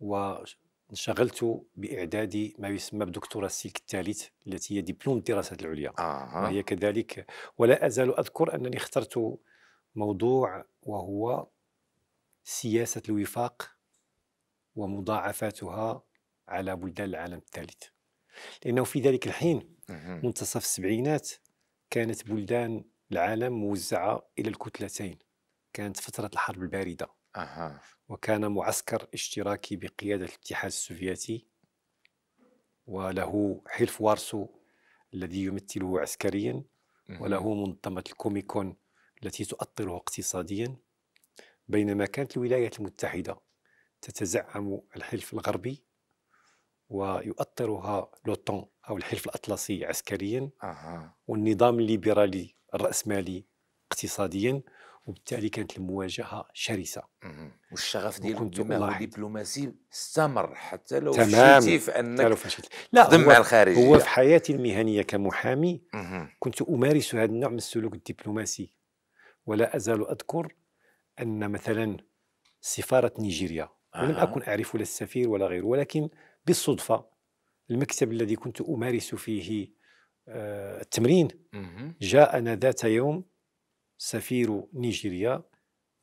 S2: وانشغلت باعداد ما يسمى بدكتوراه السلك الثالث التي هي دبلوم الدراسات العليا آه. وهي كذلك ولا ازال اذكر انني اخترت موضوع وهو سياسة الوفاق ومضاعفاتها على بلدان العالم الثالث لأنه في ذلك الحين منتصف السبعينات كانت بلدان العالم موزعة إلى الكتلتين كانت فترة الحرب الباردة وكان معسكر اشتراكي بقيادة الاتحاد السوفيتي وله حلف وارسو الذي يمثله عسكريا وله منظمة الكوميكون التي تؤطره اقتصاديا بينما كانت الولايات المتحدة تتزعم الحلف الغربي ويؤطرها لوطون أو الحلف الأطلسي عسكريا آه. والنظام الليبرالي الرأسمالي اقتصاديا وبالتالي كانت المواجهه شرسه والشغف ديال الدبلوماسي استمر حتى لو تمام فشلتي في انك فشلت. لا تخدم مع الخارج هو في حياتي المهنيه كمحامي مه. كنت امارس هذا النوع من السلوك الدبلوماسي ولا ازال اذكر ان مثلا سفاره نيجيريا آه. اكن اعرف لا السفير ولا غيره ولكن بالصدفه المكتب الذي كنت امارس فيه آه، التمرين جاءنا ذات يوم سفير نيجيريا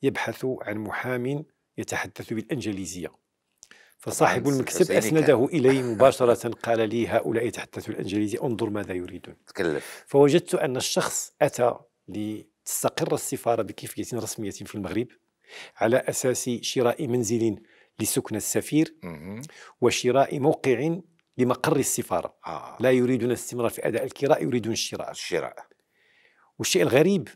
S2: يبحث عن محام يتحدث بالانجليزيه فصاحب المكتب اسنده الي مباشره قال لي هؤلاء يتحدثوا الانجليزيه انظر ماذا يريدون فوجدت ان الشخص اتى لي تستقر السفارة بكيفية رسمية في المغرب على أساس شراء منزل لسكن السفير وشراء موقع لمقر السفارة آه. لا يريدون الاستمرار في أداء الكراء يريدون الشراء الشراء والشيء الغريب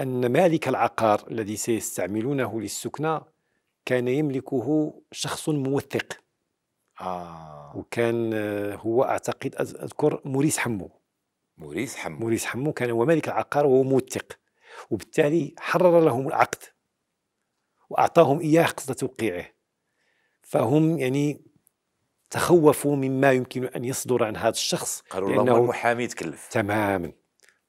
S2: أن مالك العقار الذي سيستعملونه للسكنة كان يملكه شخص موثق آه. وكان آه، هو أعتقد أذكر موريس حمو موريس حمو موريس حمو كان هو مالك العقار وهو موثق وبالتالي حرر لهم العقد وأعطاهم إياه قصد توقيعه فهم يعني تخوفوا مما يمكن أن يصدر عن هذا الشخص قالوا لأنه المحامي يتكلف تماما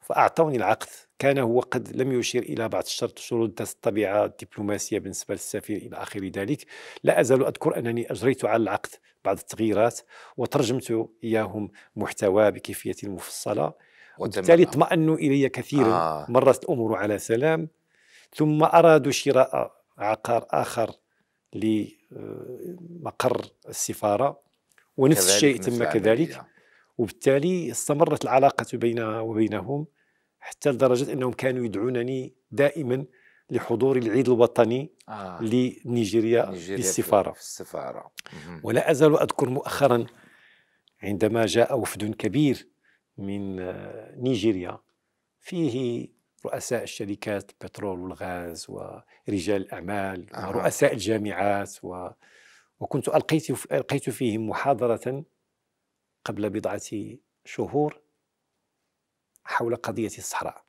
S2: فأعطوني العقد كان هو قد لم يشير إلى بعض الشرط شروط ذات الطبيعة الدبلوماسية بالنسبة للسفير إلى آخر ذلك لا أزال أذكر أنني أجريت على العقد بعض التغييرات وترجمت إياهم محتوى بكيفية مفصلة وبالتالي اطمأنوا إلي كثيرا آه. مرت الأمور على سلام ثم أرادوا شراء عقار آخر لمقر آه، السفارة ونفس الشيء تم كذلك وبالتالي استمرت العلاقة بين وبينهم حتى لدرجة أنهم كانوا يدعونني دائما لحضور العيد الوطني آه. لنيجيريا للسفارة في السفارة ولا أزال أذكر مؤخرا عندما جاء وفد كبير من آه، نيجيريا فيه رؤساء الشركات البترول والغاز ورجال الأعمال ورؤساء الجامعات و... وكنت ألقيت, ألقيت فيهم محاضرة قبل بضعة شهور حول قضية الصحراء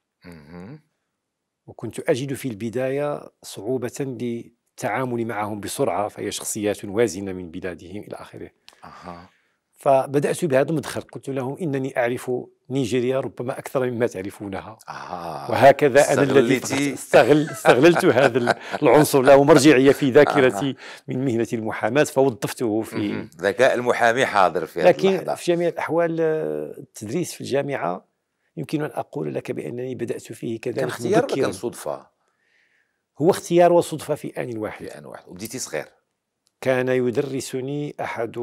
S2: وكنت أجد في البداية صعوبة للتعامل معهم بسرعة فهي شخصيات وازنة من بلادهم إلى آخره فبدأت بهذا المدخل قلت لهم إنني أعرف نيجيريا ربما أكثر مما تعرفونها آه وهكذا أنا الذي استغل استغللت هذا العنصر له مرجعية في ذاكرتي آه، آه. من مهنة المحاماة فوظفته في ذكاء المحامي حاضر في لكن اللحظة. في جميع الأحوال آه، التدريس في الجامعة يمكن أن أقول لك بأنني بدأت فيه كذلك كان اختيار كان صدفة هو اختيار وصدفة في آن واحد في آن واحد وبديتي صغير كان يدرسني أحد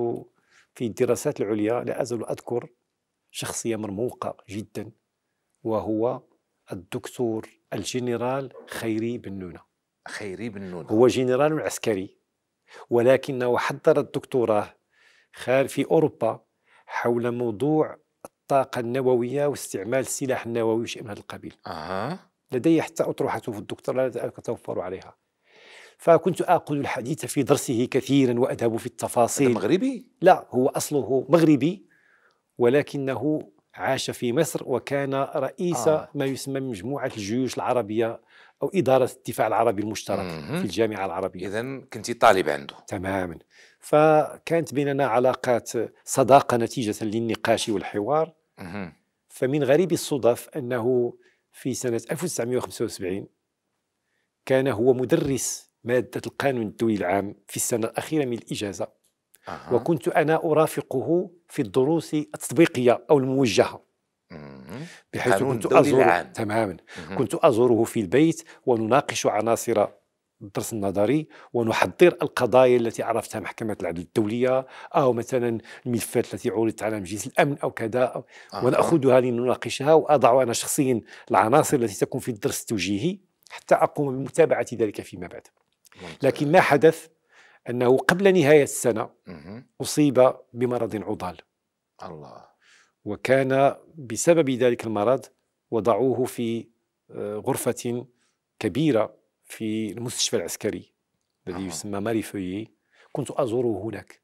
S2: في الدراسات العليا لا أزال أذكر شخصية مرموقة جدا وهو الدكتور الجنرال خيري بن نونة خيري بن نونة هو جنرال عسكري ولكنه حضر الدكتوراه خال في أوروبا حول موضوع الطاقة النووية واستعمال السلاح النووي وشيء من هذا القبيل أه. لدي حتى أطروحته في الدكتوراه أتوفر عليها فكنت اقول الحديث في درسه كثيرا وأذهب في التفاصيل هذا مغربي؟ لا هو أصله مغربي ولكنه عاش في مصر وكان رئيس آه. ما يسمى مجموعة الجيوش العربية أو إدارة الدفاع العربي المشترك مم. في الجامعة العربية إذا كنت طالب عنده تماما فكانت بيننا علاقات صداقة نتيجة للنقاش والحوار مم. فمن غريب الصدف أنه في سنة 1975 كان هو مدرس مادة القانون الدولي العام في السنة الأخيرة من الإجازة أه. وكنت أنا أرافقه في الدروس التطبيقية أو الموجهة
S3: بحيث كنت أزور
S2: تماما كنت أزوره في البيت ونناقش عناصر الدرس النظري ونحضر القضايا التي عرفتها محكمة العدل الدولية أو مثلا الملفات التي عرضت على مجلس الأمن أو كذا آه. ونأخذها لنناقشها وأضع أنا شخصيا العناصر التي تكون في الدرس التوجيهي حتى أقوم بمتابعة ذلك فيما بعد لكن ما حدث أنه قبل نهاية السنة أصيب بمرض عضال الله وكان بسبب ذلك المرض وضعوه في آه، غرفة كبيرة في المستشفى العسكري الذي آه. يسمى ماري فويي كنت أزوره هناك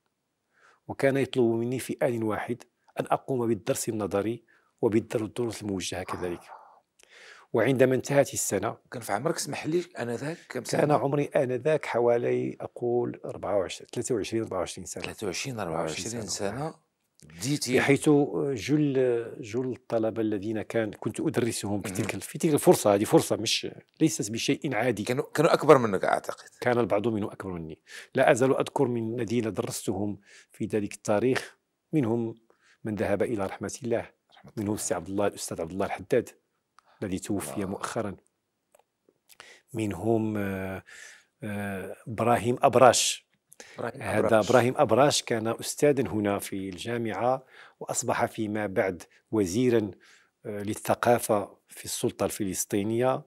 S2: وكان يطلب مني في آن واحد أن أقوم بالدرس النظري وبالدروس الموجهة كذلك آه. وعندما انتهت السنه كان في عمرك اسمح لي انذاك كم سنه؟ كان عمري انذاك حوالي اقول 24 23 24 سنه 23 24 سنه, سنة. ديتي بحيث جل جل الطلبه الذين كان كنت ادرسهم في تلك في تلك الفرصه هذه فرصه مش ليست بشيء عادي كانوا كانوا اكبر منك اعتقد كان البعض منهم اكبر مني لا ازال اذكر من الذين درستهم في ذلك التاريخ منهم من ذهب الى رحمه الله رحمة منهم السي عبد الله الاستاذ عبد الله الحداد الذي توفي آه. مؤخرا منهم آه، آه، ابراهيم ابراش هذا ابراهيم ابراش كان استاذا هنا في الجامعه واصبح فيما بعد وزيرا للثقافه في السلطه الفلسطينيه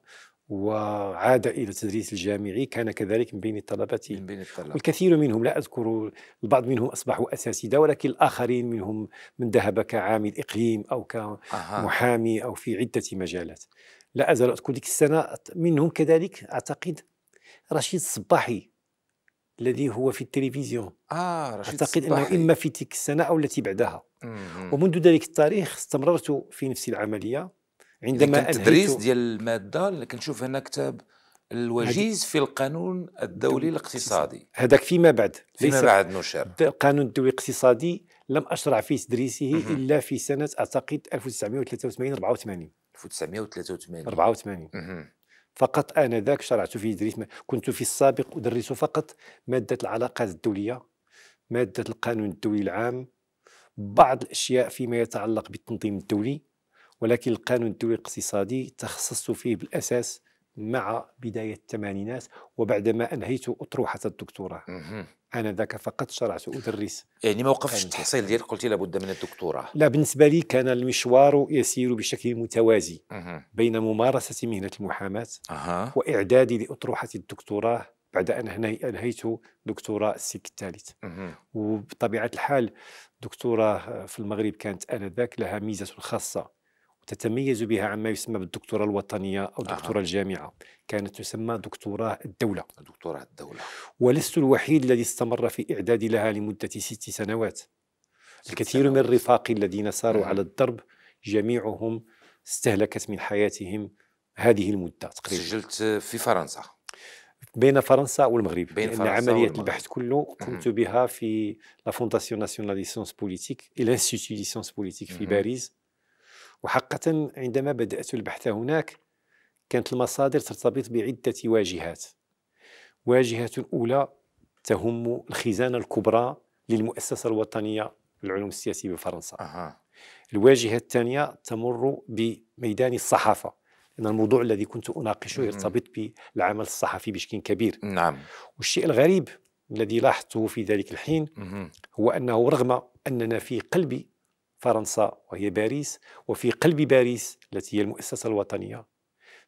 S2: وعاد الى التدريس الجامعي كان كذلك من بين الطلبه من بين الطلبه والكثير منهم لا اذكر البعض منهم اصبحوا اساتذه ولكن الاخرين منهم من ذهب كعامل اقليم او كمحامي او في عده مجالات لا ازال اذكر ديك السنه منهم كذلك اعتقد رشيد الصباحي الذي هو في التلفزيون آه رشيد اعتقد الصباحي. انه اما في تلك السنه او التي بعدها مم. ومنذ ذلك التاريخ استمررت في نفس العمليه عندما التدريس ديال
S1: الماده اللي كنشوف هنا كتاب الوجيز
S2: في القانون
S1: الدولي الاقتصادي هذاك فيما بعد فيما بعد نشر
S2: القانون الدولي الاقتصادي لم اشرع في تدريسه الا في سنه اعتقد 1983 84 1983 84 فقط انا ذاك شرعت في تدريس كنت في السابق ادرس فقط ماده العلاقات الدوليه ماده القانون الدولي العام بعض الاشياء فيما يتعلق بالتنظيم الدولي ولكن القانون الدولي الاقتصادي تخصصت فيه بالاساس مع بداية الثمانينات وبعدما أنهيت أطروحة الدكتوراه أنا ذاك فقط شرعت أدرس
S1: يعني ما وقفش التحصيل ديالك قلتي لابد من الدكتوراه
S2: لا بالنسبة لي كان المشوار يسير بشكل متوازي مه. بين ممارسة مهنة المحاماة أه. وإعدادي لأطروحة الدكتوراه بعد أن أنهيت دكتوراه السلك الثالث وبطبيعة الحال دكتوراه في المغرب كانت آنذاك لها ميزة خاصة تتميز بها عما يسمى بالدكتوراه الوطنيه او آه. الجامعه كانت تسمى دكتوراه الدوله دكتوراه الدوله ولست الوحيد الذي استمر في إعداد لها لمده ست سنوات ست الكثير سنوات. من رفاقي الذين ساروا آه. على الدرب جميعهم استهلكت من حياتهم هذه المده تقريبا سجلت في فرنسا بين فرنسا والمغرب بين لأن فرنسا عملية والمغرب. البحث كله قمت بها في لا فونداسيون ناسيونال دي سيونس بوليتيك اي دي سيونس بوليتيك في باريس وحقا عندما بدأت البحث هناك كانت المصادر ترتبط بعدة واجهات واجهة أولى تهم الخزانة الكبرى للمؤسسة الوطنية للعلوم السياسية بفرنسا أه. الواجهة الثانية تمر بميدان الصحافة لأن الموضوع الذي كنت أناقشه يرتبط بالعمل الصحفي بشكل كبير نعم والشيء الغريب الذي لاحظته في ذلك الحين هو أنه رغم أننا في قلب فرنسا وهي باريس وفي قلب باريس التي هي المؤسسة الوطنية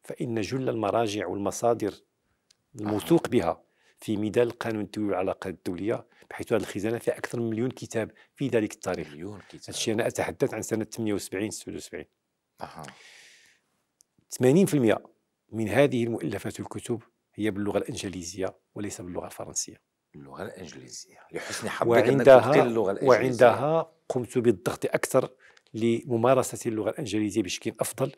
S2: فإن جل المراجع والمصادر الموثوق بها في ميدان القانون الدولي والعلاقات الدولية بحيث هذه الخزانة فيها أكثر من مليون كتاب في ذلك التاريخ مليون كتاب هذا أنا أتحدث عن سنة 78 76 أها 80% من هذه المؤلفات والكتب هي باللغة الإنجليزية وليس باللغة الفرنسية اللغه الانجليزيه لحسن حظك انك اللغه الانجليزيه وعندها قمت بالضغط اكثر لممارسه اللغه الانجليزيه بشكل افضل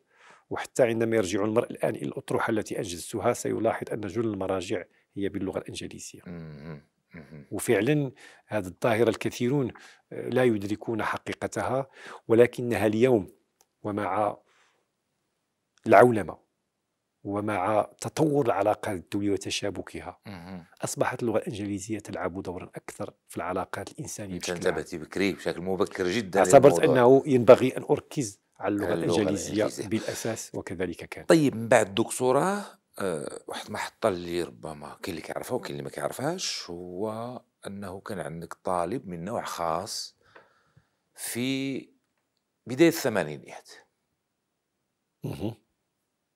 S2: وحتى عندما يرجع المرء الان الى الاطروحه التي انجزتها سيلاحظ ان جل المراجع هي باللغه الانجليزيه وفعلا هذه الظاهره الكثيرون آه، لا يدركون حقيقتها ولكنها اليوم ومع العولمه ومع تطور العلاقات الدولية وتشابكها أصبحت اللغة الإنجليزية تلعب دورا أكثر في العلاقات الإنسانية بشكل انتبهتي
S1: بكري بشكل مبكر جدا اعتبرت أنه
S2: ينبغي أن أركز على اللغة, اللغة الإنجليزية, الإنجليزية بالأساس وكذلك كان طيب من
S1: بعد الدكتوراه آه، واحد المحطة اللي ربما كاين اللي كيعرفها وكاين اللي ما كيعرفهاش هو أنه كان عندك طالب من نوع خاص في بداية الثمانينيات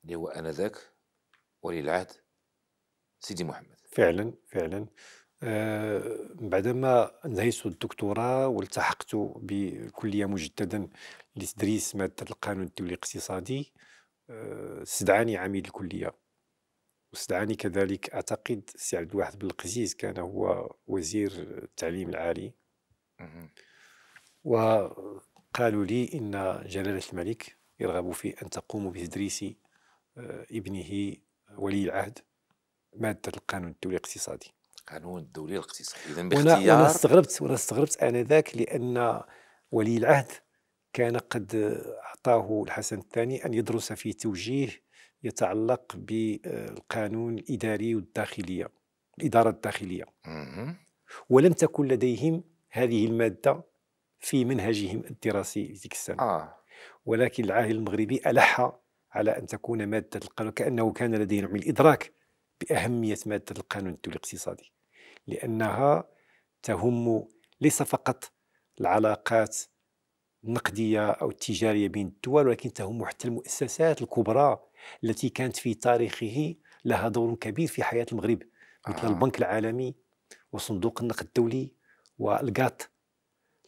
S1: اللي هو آنذاك ولي العهد
S2: سيدي محمد فعلا فعلا آه بعدما انهيت الدكتوراه والتحقت بكليه مجددا لتدريس ماده القانون الدولي الاقتصادي آه، استدعاني عميد الكليه واستدعاني كذلك اعتقد سي عبد الواحد بن القزيز كان هو وزير التعليم العالي وقالوا لي ان جلاله الملك يرغب في ان تقوم بتدريس آه، ابنه ولي العهد ماده القانون الدولي الاقتصادي القانون الدولي الاقتصادي اذا باختيار وانا, استغربت وانا استغربت انذاك لان ولي العهد كان قد اعطاه الحسن الثاني ان يدرس في توجيه يتعلق بالقانون الاداري والداخليه الاداره الداخليه ولم تكن لديهم هذه الماده في منهجهم الدراسي ذيك السنه آه. ولكن العاهل المغربي الح على أن تكون مادة القانون كأنه كان لديه نوع من الإدراك بأهمية مادة القانون الاقتصادي لأنها تهم ليس فقط العلاقات النقدية أو التجارية بين الدول ولكن تهم حتى المؤسسات الكبرى التي كانت في تاريخه لها دور كبير في حياة المغرب مثل آه. البنك العالمي وصندوق النقد الدولي والغات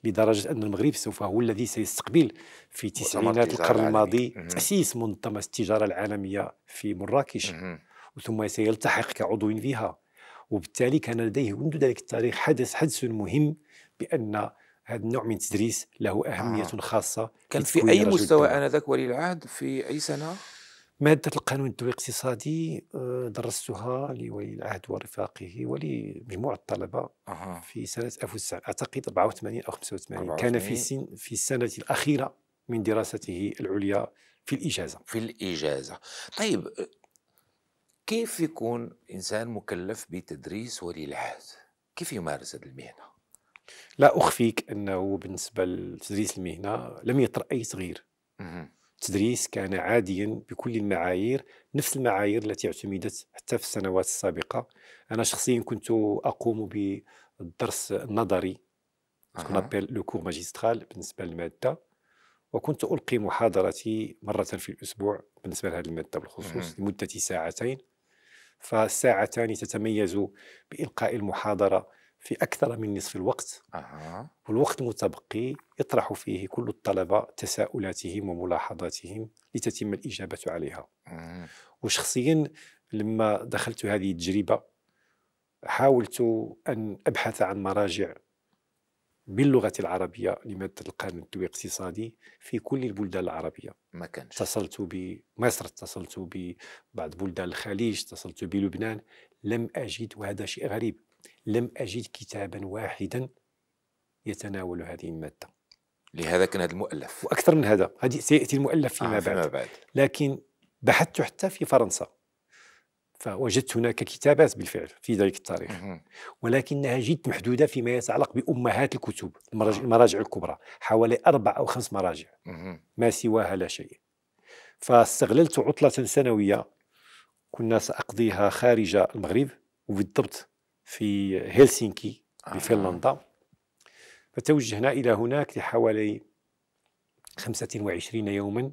S2: لدرجه ان المغرب سوف هو الذي سيستقبل في تسعينات القرن الماضي تاسيس منظمه التجاره العالميه في مراكش ثم سيلتحق كعضو فيها وبالتالي كان لديه منذ ذلك التاريخ حدث حدث مهم بان هذا النوع من التدريس له اهميه آه. خاصه كانت في اي مستوى انذاك ولي العهد في اي سنه؟ مادة القانون الدولي الاقتصادي آه، درستها لولي العهد ورفاقه ولمجموعة الطلبة أه. في سنة 1900 أعتقد 84 أو 85 كان في سن في السنة الأخيرة من دراسته العليا في الإجازة في الإجازة طيب آه، كيف يكون
S1: إنسان مكلف بتدريس ولي العهد؟ كيف يمارس هذه المهنة؟
S2: لا أخفيك أنه بالنسبة لتدريس المهنة لم يطرأ أي تغيير التدريس كان عاديا بكل المعايير نفس المعايير التي اعتمدت حتى في السنوات السابقة أنا شخصيا كنت أقوم بالدرس النظري نابيل لو كور ماجسترال بالنسبة للمادة وكنت ألقي محاضرتي مرة في الأسبوع بالنسبة لهذه المادة بالخصوص لمدة ساعتين فالساعتان تتميز بإلقاء المحاضرة في أكثر من نصف الوقت آه. والوقت المتبقي يطرح فيه كل الطلبة تساؤلاتهم وملاحظاتهم لتتم الإجابة عليها آه. وشخصيا لما دخلت هذه التجربة حاولت أن أبحث عن مراجع باللغة العربية لمادة القانون التوي الاقتصادي في كل البلدان العربية ما كانش اتصلت بمصر اتصلت ببعض بلدان الخليج اتصلت بلبنان لم أجد وهذا شيء غريب لم أجد كتابا واحدا يتناول هذه المادة لهذا كان هذا المؤلف وأكثر من هذا هذه سيأتي المؤلف فيما, آه فيما بعد. بعد لكن بحثت حتى في فرنسا فوجدت هناك كتابات بالفعل في ذلك التاريخ ولكنها جد محدودة فيما يتعلق بأمهات الكتب المراجع آه. الكبرى حوالي أربع أو خمس مراجع ما سواها لا شيء فاستغللت عطلة سنوية كنا سأقضيها خارج المغرب وبالضبط في هلسنكي آه. بفنلندا فتوجهنا إلى هناك لحوالي 25 يوما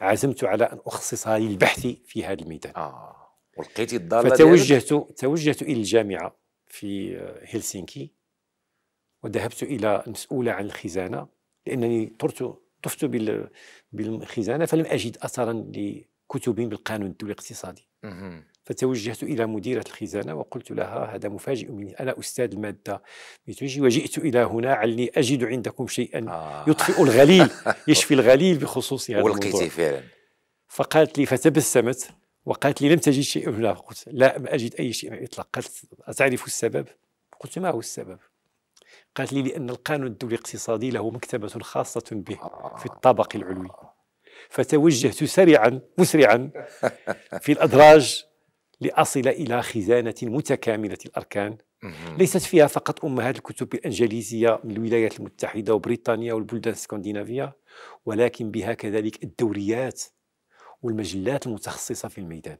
S2: عزمت على أن اخصص للبحث في هذا الميدان آه. ولقيتي الضالة فتوجهت توجهت إلى الجامعة في هلسنكي وذهبت إلى المسؤولة عن الخزانة لأنني طرت طفت بالخزانة فلم أجد أثرا لكتب بالقانون الدولي الاقتصادي فتوجهت إلى مديرة الخزانة وقلت لها هذا مفاجئ مني أنا أستاذ المادة وجئت إلى هنا علني أجد عندكم شيئا آه. يطفئ الغليل يشفي الغليل بخصوص هذا الموضوع فعلا فقالت لي فتبسمت وقالت لي لم تجد شيئا هنا قلت لا لم أجد أي شيء على الإطلاق قالت أتعرف السبب؟ قلت ما هو السبب؟ قالت لي لأن القانون الدولي الاقتصادي له مكتبة خاصة به آه. في الطابق العلوي فتوجهت سريعا مسرعا في الأدراج لأصل إلى خزانة متكاملة الأركان ليست فيها فقط أمهات الكتب الإنجليزية من الولايات المتحدة وبريطانيا والبلدان الاسكندنافية ولكن بها كذلك الدوريات والمجلات المتخصصة في الميدان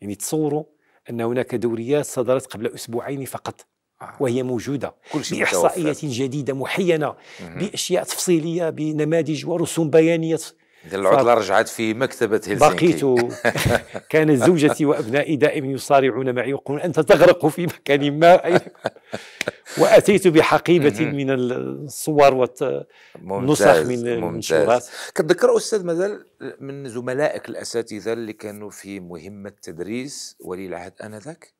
S2: يعني تصوروا أن هناك دوريات صدرت قبل أسبوعين فقط آه. وهي موجودة كل شيء بإحصائيات جديدة محينة بأشياء تفصيلية بنماذج ورسوم بيانية العطلة
S1: رجعت في مكتبة هلسنكي بقيت
S2: كانت زوجتي وأبنائي دائما يصارعون معي يقولون أنت تغرق في مكان ما وأتيت بحقيبة من الصور والنسخ من المنشورات كتذكر أستاذ مازال
S1: من زملائك الأساتذة اللي كانوا في مهمة تدريس ولي العهد
S2: آنذاك؟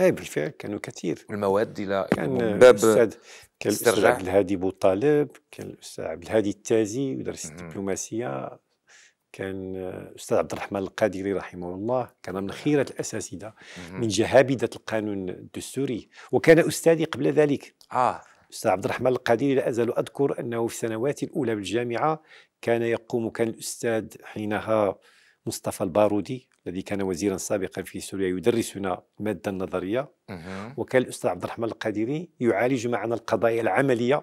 S2: اي بالفعل كانوا كثير المواد الى كان باب الاستاذ كالاستاذ عبد الهادي بوطالب كان الاستاذ عبد الهادي التازي ودرس الدبلوماسيه كان الاستاذ عبد الرحمن القادري رحمه الله كان من خيره الاساتذه من جهابذه القانون الدستوري وكان استاذي قبل ذلك اه الاستاذ عبد الرحمن القادري لا ازال اذكر انه في السنوات الاولى بالجامعه كان يقوم كان الاستاذ حينها مصطفى البارودي الذي كان وزيرا سابقا في سوريا يدرسنا الماده النظريه وكان الاستاذ عبد الرحمن القادري يعالج معنا القضايا العمليه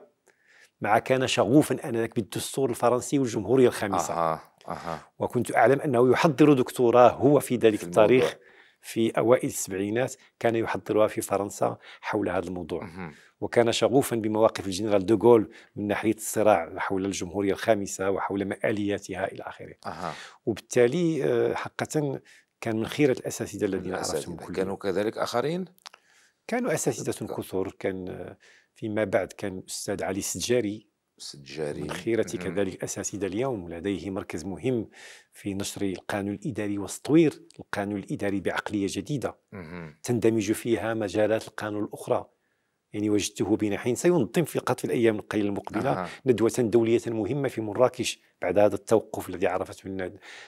S2: مع كان شغوفا انذاك بالدستور الفرنسي والجمهوريه الخامسه آه. آه. وكنت اعلم انه يحضر دكتوراه هو في ذلك في التاريخ في اوائل السبعينات كان يحضرها في فرنسا حول هذا الموضوع وكان شغوفا بمواقف الجنرال دوغول من ناحيه الصراع حول الجمهوريه الخامسه وحول مآلياتها الى اخره. أه. وبالتالي حقا كان من خيره الاساتذه الذين عرفتهم كلهم. كانوا كذلك اخرين؟ كانوا اساتذه كثر كان آه، فيما بعد كان الاستاذ علي السجاري السجاري من خيرة كذلك أساتذة اليوم لديه مركز مهم في نشر القانون الإداري وتطوير القانون الإداري بعقلية جديدة مم. تندمج فيها مجالات القانون الأخرى يعني وجدته بين حين سينظم فقط في الأيام القليلة المقبلة آه. ندوة دولية مهمة في مراكش بعد هذا التوقف الذي عرفته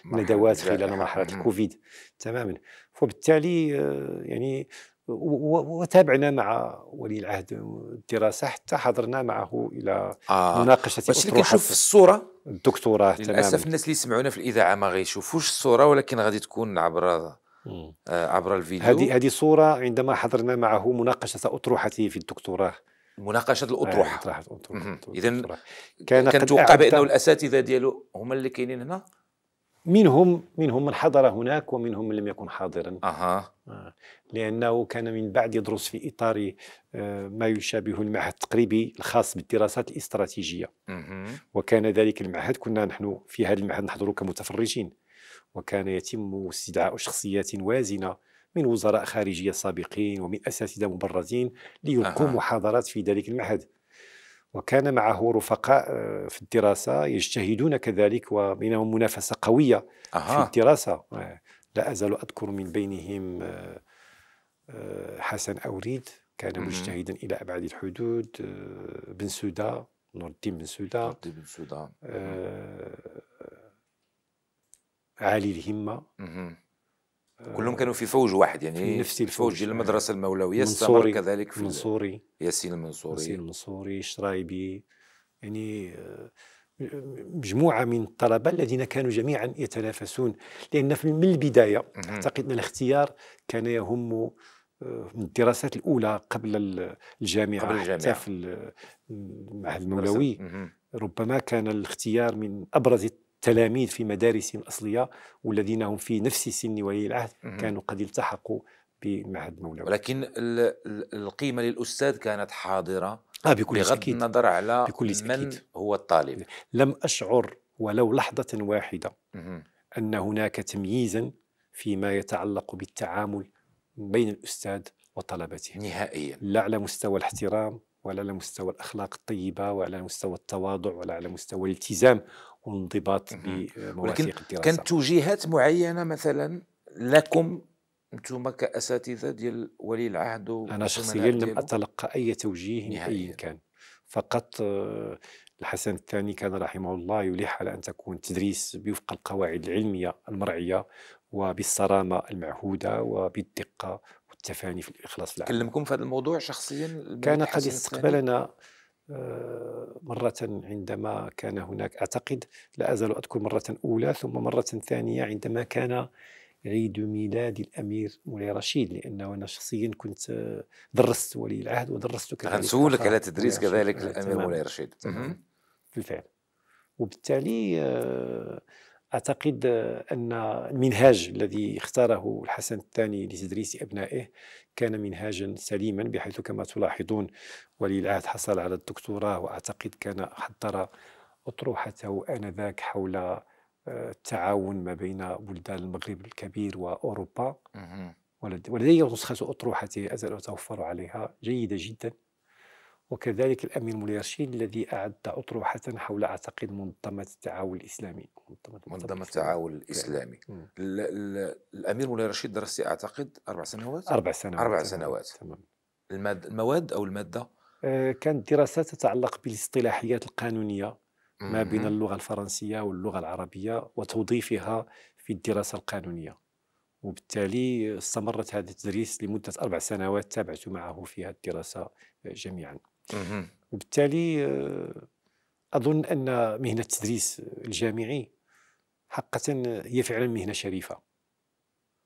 S2: الندوات خلال مرحلة الكوفيد تماما وبالتالي آه، يعني وتابعنا مع ولي العهد الدراسة حتى حضرنا معه إلى آه. مناقشة باش اللي كنشوف الصورة الدكتوراه للأسف تماماً. الناس اللي يسمعونا
S1: في الإذاعة ما غيشوفوش الصورة ولكن غادي تكون عبر آه، عبر الفيديو هذه هذه
S2: صورة عندما حضرنا معه مناقشة أطروحتي في الدكتوراه مناقشه الاطروحه آه، الاطروحه اذا كان توقع بانه
S1: الاساتذه ديالو هما اللي كاينين هنا
S2: منهم منهم من حضر هناك ومنهم من لم يكن حاضرا اها آه. لانه كان من بعد يدرس في اطار آه، ما يشابه المعهد التقريبي الخاص بالدراسات الاستراتيجيه مه. وكان ذلك المعهد كنا نحن في هذا المعهد نحضر كمتفرجين وكان يتم استدعاء شخصيات وازنة من وزراء خارجية سابقين ومن أساتذة مبرزين ليقوموا أه. محاضرات في ذلك المعهد وكان معه رفقاء آه، في الدراسة يجتهدون كذلك وبينهم منافسة قوية أه. في الدراسة لا أزال أذكر من بينهم آه، آه، حسن أوريد كان مجتهدا إلى أبعد الحدود بن سودا نور الدين بن سودا بن سودا عالي الهمه آه، كلهم كانوا في فوج واحد يعني في نفس الفوج فوج المدرسه المولويه آه، استمر كذلك في منصوري ياسين المنصوري ياسين المنصوري الشرايبي يعني آه، مجموعه من الطلبه الذين كانوا جميعا يتنافسون لان من البدايه اعتقد ان الاختيار كان يهم من الدراسات الاولى قبل الجامعه, قبل الجامعة. حتى في المعهد المولوي ربما كان الاختيار من ابرز تلاميذ في مدارسهم الأصلية والذين هم في نفس سن ولي العهد كانوا قد التحقوا بمعهد مولى ولكن القيمة للأستاذ
S1: كانت حاضرة
S2: آه بكل بغض سأكيد.
S1: النظر على بكل من هو الطالب
S2: لم أشعر ولو لحظة واحدة مه. أن هناك تمييزا فيما يتعلق بالتعامل بين الأستاذ وطلبته نهائيا لا على مستوى الاحترام ولا على مستوى الأخلاق الطيبة ولا على مستوى التواضع ولا على مستوى الالتزام وانضباط بمواثيق الدراسه كانت توجيهات معينه مثلا لكم انتم كاساتذه
S1: ديال ولي العهد انا شخصيا لم
S2: اتلقى اي توجيه من اي كان فقط آه، الحسن الثاني كان رحمه الله يلح على ان تكون التدريس وفق القواعد العلميه المرعيه وبالصرامه المعهوده وبالدقه والتفاني في الاخلاص في كلمكم في هذا الموضوع شخصيا كان قد استقبلنا مرة عندما كان هناك أعتقد لا أزال أذكر مرة أولى ثم مرة ثانية عندما كان عيد ميلاد الامير مولاي رشيد لانه انا شخصيا كنت درست ولي العهد ودرست كذلك غنسولك على تدريس كذلك الامير مولاي رشيد بالفعل وبالتالي آه، أعتقد آه، أن المنهاج الذي اختاره الحسن الثاني لتدريس أبنائه كان منهاجا سليما بحيث كما تلاحظون ولي العهد حصل على الدكتوراه وأعتقد كان حضر أطروحته آنذاك حول آه، التعاون ما بين بلدان المغرب الكبير وأوروبا ولدي نسخة أطروحته ازال أتوفر عليها جيدة جدا وكذلك الأمير مولياشين الذي أعد أطروحة حول أعتقد منظمة التعاون الإسلامي منظمة, منظمة التعاون الإسلامي
S1: ال الأمير مولاي رشيد درس أعتقد أربع سنوات أربع سنوات أربع سنوات
S2: تمام المواد أو المادة آه كانت دراسات تتعلق بالاصطلاحيات القانونية ما بين اللغة الفرنسية واللغة العربية وتوظيفها في الدراسة القانونية وبالتالي استمرت هذا التدريس لمدة أربع سنوات تابعت معه في هذه الدراسة آه، جميعاً وبالتالي آه، اظن ان مهنه التدريس الجامعي حقا هي فعلا مهنه شريفه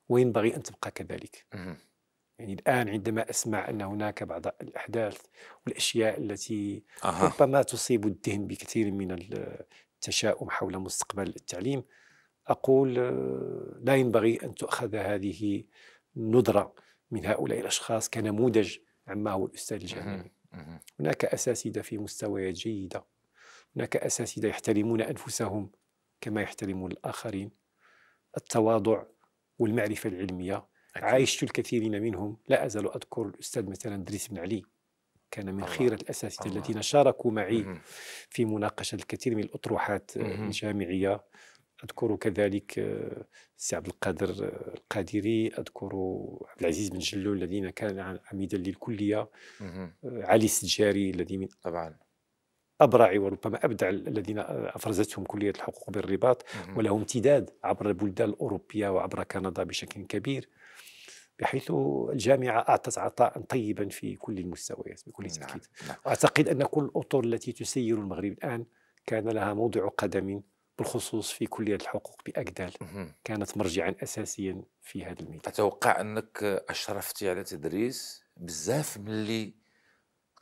S2: وينبغي ان تبقى كذلك يعني الان عندما اسمع ان هناك بعض الاحداث والاشياء التي أه. ربما تصيب الذهن بكثير من التشاؤم حول مستقبل التعليم اقول آه، لا ينبغي ان تؤخذ هذه النظره من هؤلاء الاشخاص كنموذج عما هو الاستاذ الجامعي هناك أساتذة في مستويات جيدة هناك أساتذة يحترمون أنفسهم كما يحترمون الآخرين التواضع والمعرفة العلمية أكيد. عايشت الكثيرين منهم لا أزال أذكر الأستاذ مثلا ادريس بن علي كان من خير الأساتذة الذين شاركوا معي في مناقشة الكثير من الأطروحات الجامعية أذكر كذلك السي آه، عبد القادر آه، القادري أذكر عبد العزيز بن جلو الذين كان عميدا للكلية آه، علي السجاري الذي من طبعا أبرع وربما أبدع الذين أفرزتهم كلية الحقوق بالرباط وله امتداد عبر البلدان الأوروبية وعبر كندا بشكل كبير بحيث الجامعة أعطت عطاء طيبا في كل المستويات بكل نعم، تأكيد نعم. نعم. أن كل الأطر التي تسير المغرب الآن كان لها موضع قدم بالخصوص في كلية الحقوق بأجدال كانت مرجعا أساسيا في هذا
S1: الميدان أتوقع أنك أشرفتي
S2: على تدريس بزاف من اللي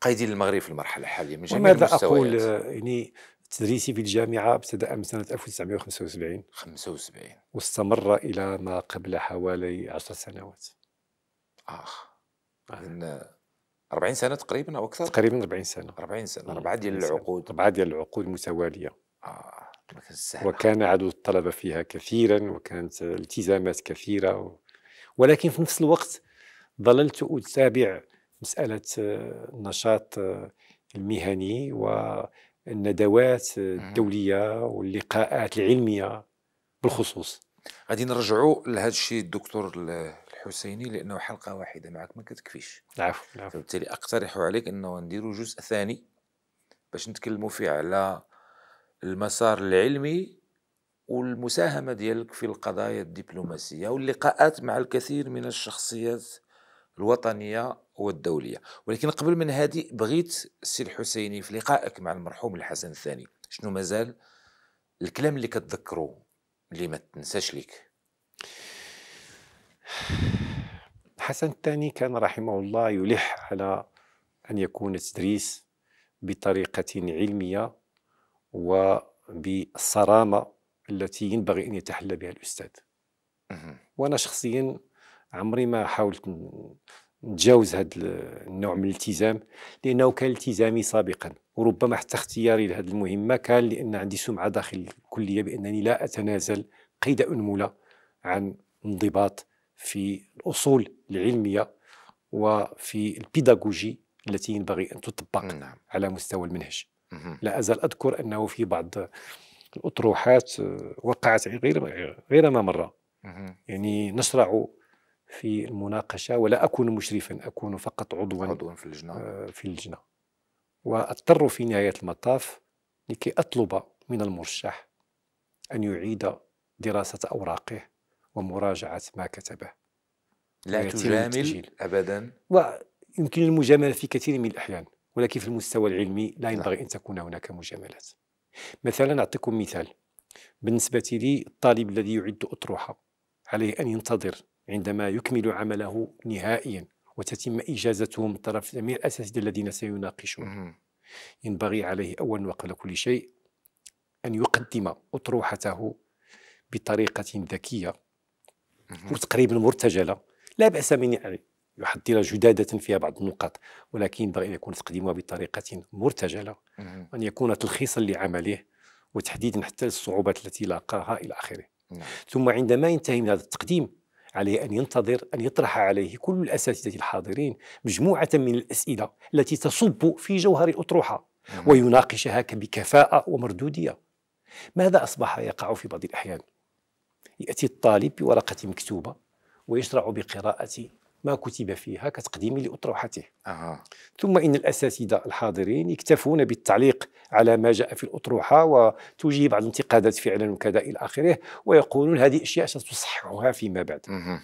S1: قايدين المغرب في المرحلة الحالية
S2: من جميع وماذا المستويات. أقول يعني تدريسي في الجامعة ابتدأ من سنة 1975 75 واستمر إلى ما قبل حوالي 10 سنوات آخ من آه. 40 سنة تقريبا أو أكثر تقريبا 40 سنة 40 سنة أربعة ديال العقود أربعة ديال العقود متوالية آه وكان عدد الطلبة فيها كثيرا وكانت التزامات كثيرة و... ولكن في نفس الوقت ظللت أتابع مسألة آه، النشاط آه، المهني والندوات آه، الدولية واللقاءات العلمية بالخصوص غادي نرجعوا لهذا الشيء الدكتور الحسيني لانه حلقه
S1: واحده معك ما كتكفيش عفوا عفوا فبالتالي اقترح عليك انه نديروا جزء ثاني باش نتكلموا فيه على المسار العلمي والمساهمة ديالك في القضايا الدبلوماسية واللقاءات مع الكثير من الشخصيات الوطنية والدولية ولكن قبل من هذه بغيت السي الحسيني في لقائك مع المرحوم الحسن الثاني شنو مازال الكلام اللي كتذكره
S2: اللي ما تنساش لك حسن الثاني كان رحمه الله يلح على أن يكون التدريس بطريقة علمية وبالصرامة التي ينبغي أن يتحلى بها الأستاذ وأنا شخصيا عمري ما حاولت نتجاوز هذا النوع من الالتزام لأنه كان التزامي سابقا وربما حتى اختياري لهذه المهمة كان لأن عندي سمعة داخل الكلية بأنني لا أتنازل قيد أنملة عن انضباط في الأصول العلمية وفي البيداغوجي التي ينبغي أن تطبق نعم. على مستوى المنهج لا أزال أذكر أنه في بعض الأطروحات آه، وقعت غير غير ما مرة يعني نشرع في المناقشة ولا أكون مشرفا أكون فقط عضوا عضوا في اللجنة آه، في اللجنة وأضطر في نهاية المطاف لكي أطلب من المرشح أن يعيد دراسة أوراقه ومراجعة ما كتبه لا تجامل أبدا ويمكن المجاملة في كثير من الأحيان ولكن في المستوى العلمي لا ينبغي أن تكون هناك مجاملات مثلا أعطيكم مثال بالنسبة لي الطالب الذي يعد أطروحة عليه أن ينتظر عندما يكمل عمله نهائيا وتتم إجازته من طرف جميع الأساتذة الذين سيناقشون ينبغي عليه أولا وقبل كل شيء أن يقدم أطروحته بطريقة ذكية وتقريبا مرتجلة لا بأس من يعني يحضر جدادة فيها بعض النقاط ولكن ينبغي أن يكون تقديمها بطريقة مرتجلة وأن يكون تلخيصا لعمله وتحديدا حتى الصعوبات التي لاقاها إلى آخره نعم. ثم عندما ينتهي من هذا التقديم عليه أن ينتظر أن يطرح عليه كل الأساتذة الحاضرين مجموعة من الأسئلة التي تصب في جوهر الأطروحة نعم. ويناقشها بكفاءة ومردودية ماذا أصبح يقع في بعض الأحيان؟ يأتي الطالب بورقة مكتوبة ويشرع بقراءة ما كتب فيها كتقديم لأطروحته آه. ثم إن الأساتذة الحاضرين يكتفون بالتعليق على ما جاء في الأطروحة وتجيب على الانتقادات فعلا وكذا إلى آخره ويقولون هذه أشياء ستصححها فيما بعد مه.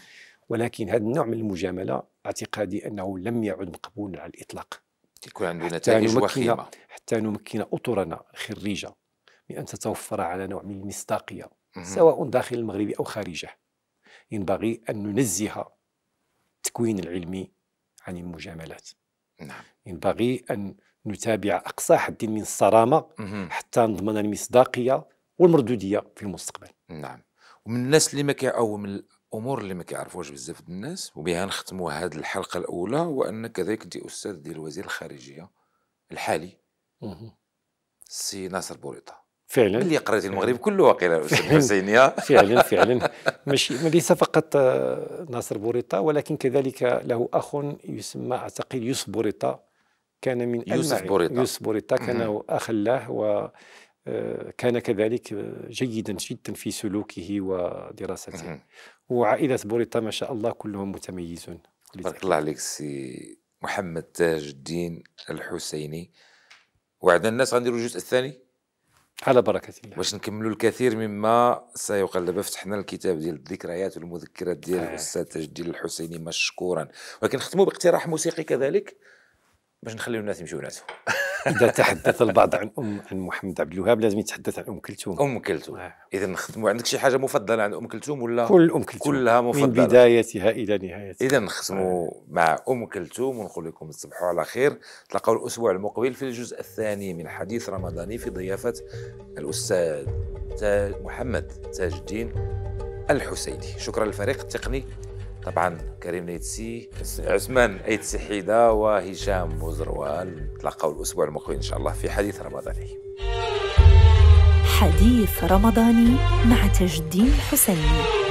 S2: ولكن هذا النوع من المجاملة اعتقادي أنه لم يعد مقبولا على الإطلاق
S1: تكون عنده نتائج وخيمة
S2: حتى نمكن أطرنا خريجة من أن تتوفر على نوع من المصداقية سواء داخل المغرب أو خارجه ينبغي أن ننزه التكوين العلمي عن المجاملات نعم. ينبغي أن نتابع أقصى حد من الصرامة مه. حتى نضمن المصداقية والمردودية في المستقبل نعم
S1: ومن الناس اللي ما أو من الامور اللي ما كيعرفوش بزاف الناس وبها نختموا هذه الحلقه الاولى هو كذلك انت استاذ ديال وزير الخارجيه الحالي السي ناصر بوريطه فعلا اللي قريت المغرب كله وقيل حسينية فعلا
S2: فعلا ماشي ليس فقط ناصر بوريطة ولكن كذلك له أخ يسمى أعتقد يوسف بوريطة كان من يوسف بوريطة يوسف بوريطة كان أخا له و آه، كان كذلك جيدا جدا في سلوكه ودراسته وعائلة بوريطة ما شاء الله كلهم متميزون بارك
S1: الله عليك سي محمد تاج الدين الحسيني وعدنا الناس غنديروا الجزء الثاني على بركة الله باش نكملوا الكثير مما سيقلب فتحنا الكتاب ديال الذكريات والمذكرات ديال آه. تاج تجديل الحسيني مشكورا ولكن نختموا باقتراح موسيقي كذلك باش نخليو الناس يمشيو ينعسوا
S2: اذا تحدث البعض عن ام عن محمد عبد الوهاب لازم يتحدث عن ام كلثوم ام كلثوم آه. اذا نختموا عندك شي حاجه مفضله عن ام كلثوم ولا كل ام كلثوم كلها مفضله من بدايتها الى نهايتها اذا نختموا آه.
S1: مع ام كلثوم ونقول لكم تصبحوا على خير تلقاو الاسبوع المقبل في الجزء الثاني من حديث رمضاني في ضيافه الاستاذ محمد تاج الدين الحسيني شكرا للفريق التقني طبعا كريم نيتسي عثمان ايت سحيدة وهشام وزروال نتلاقاو الأسبوع المقبل إن شاء الله في حديث رمضاني حديث رمضاني مع تجديد
S3: حسيني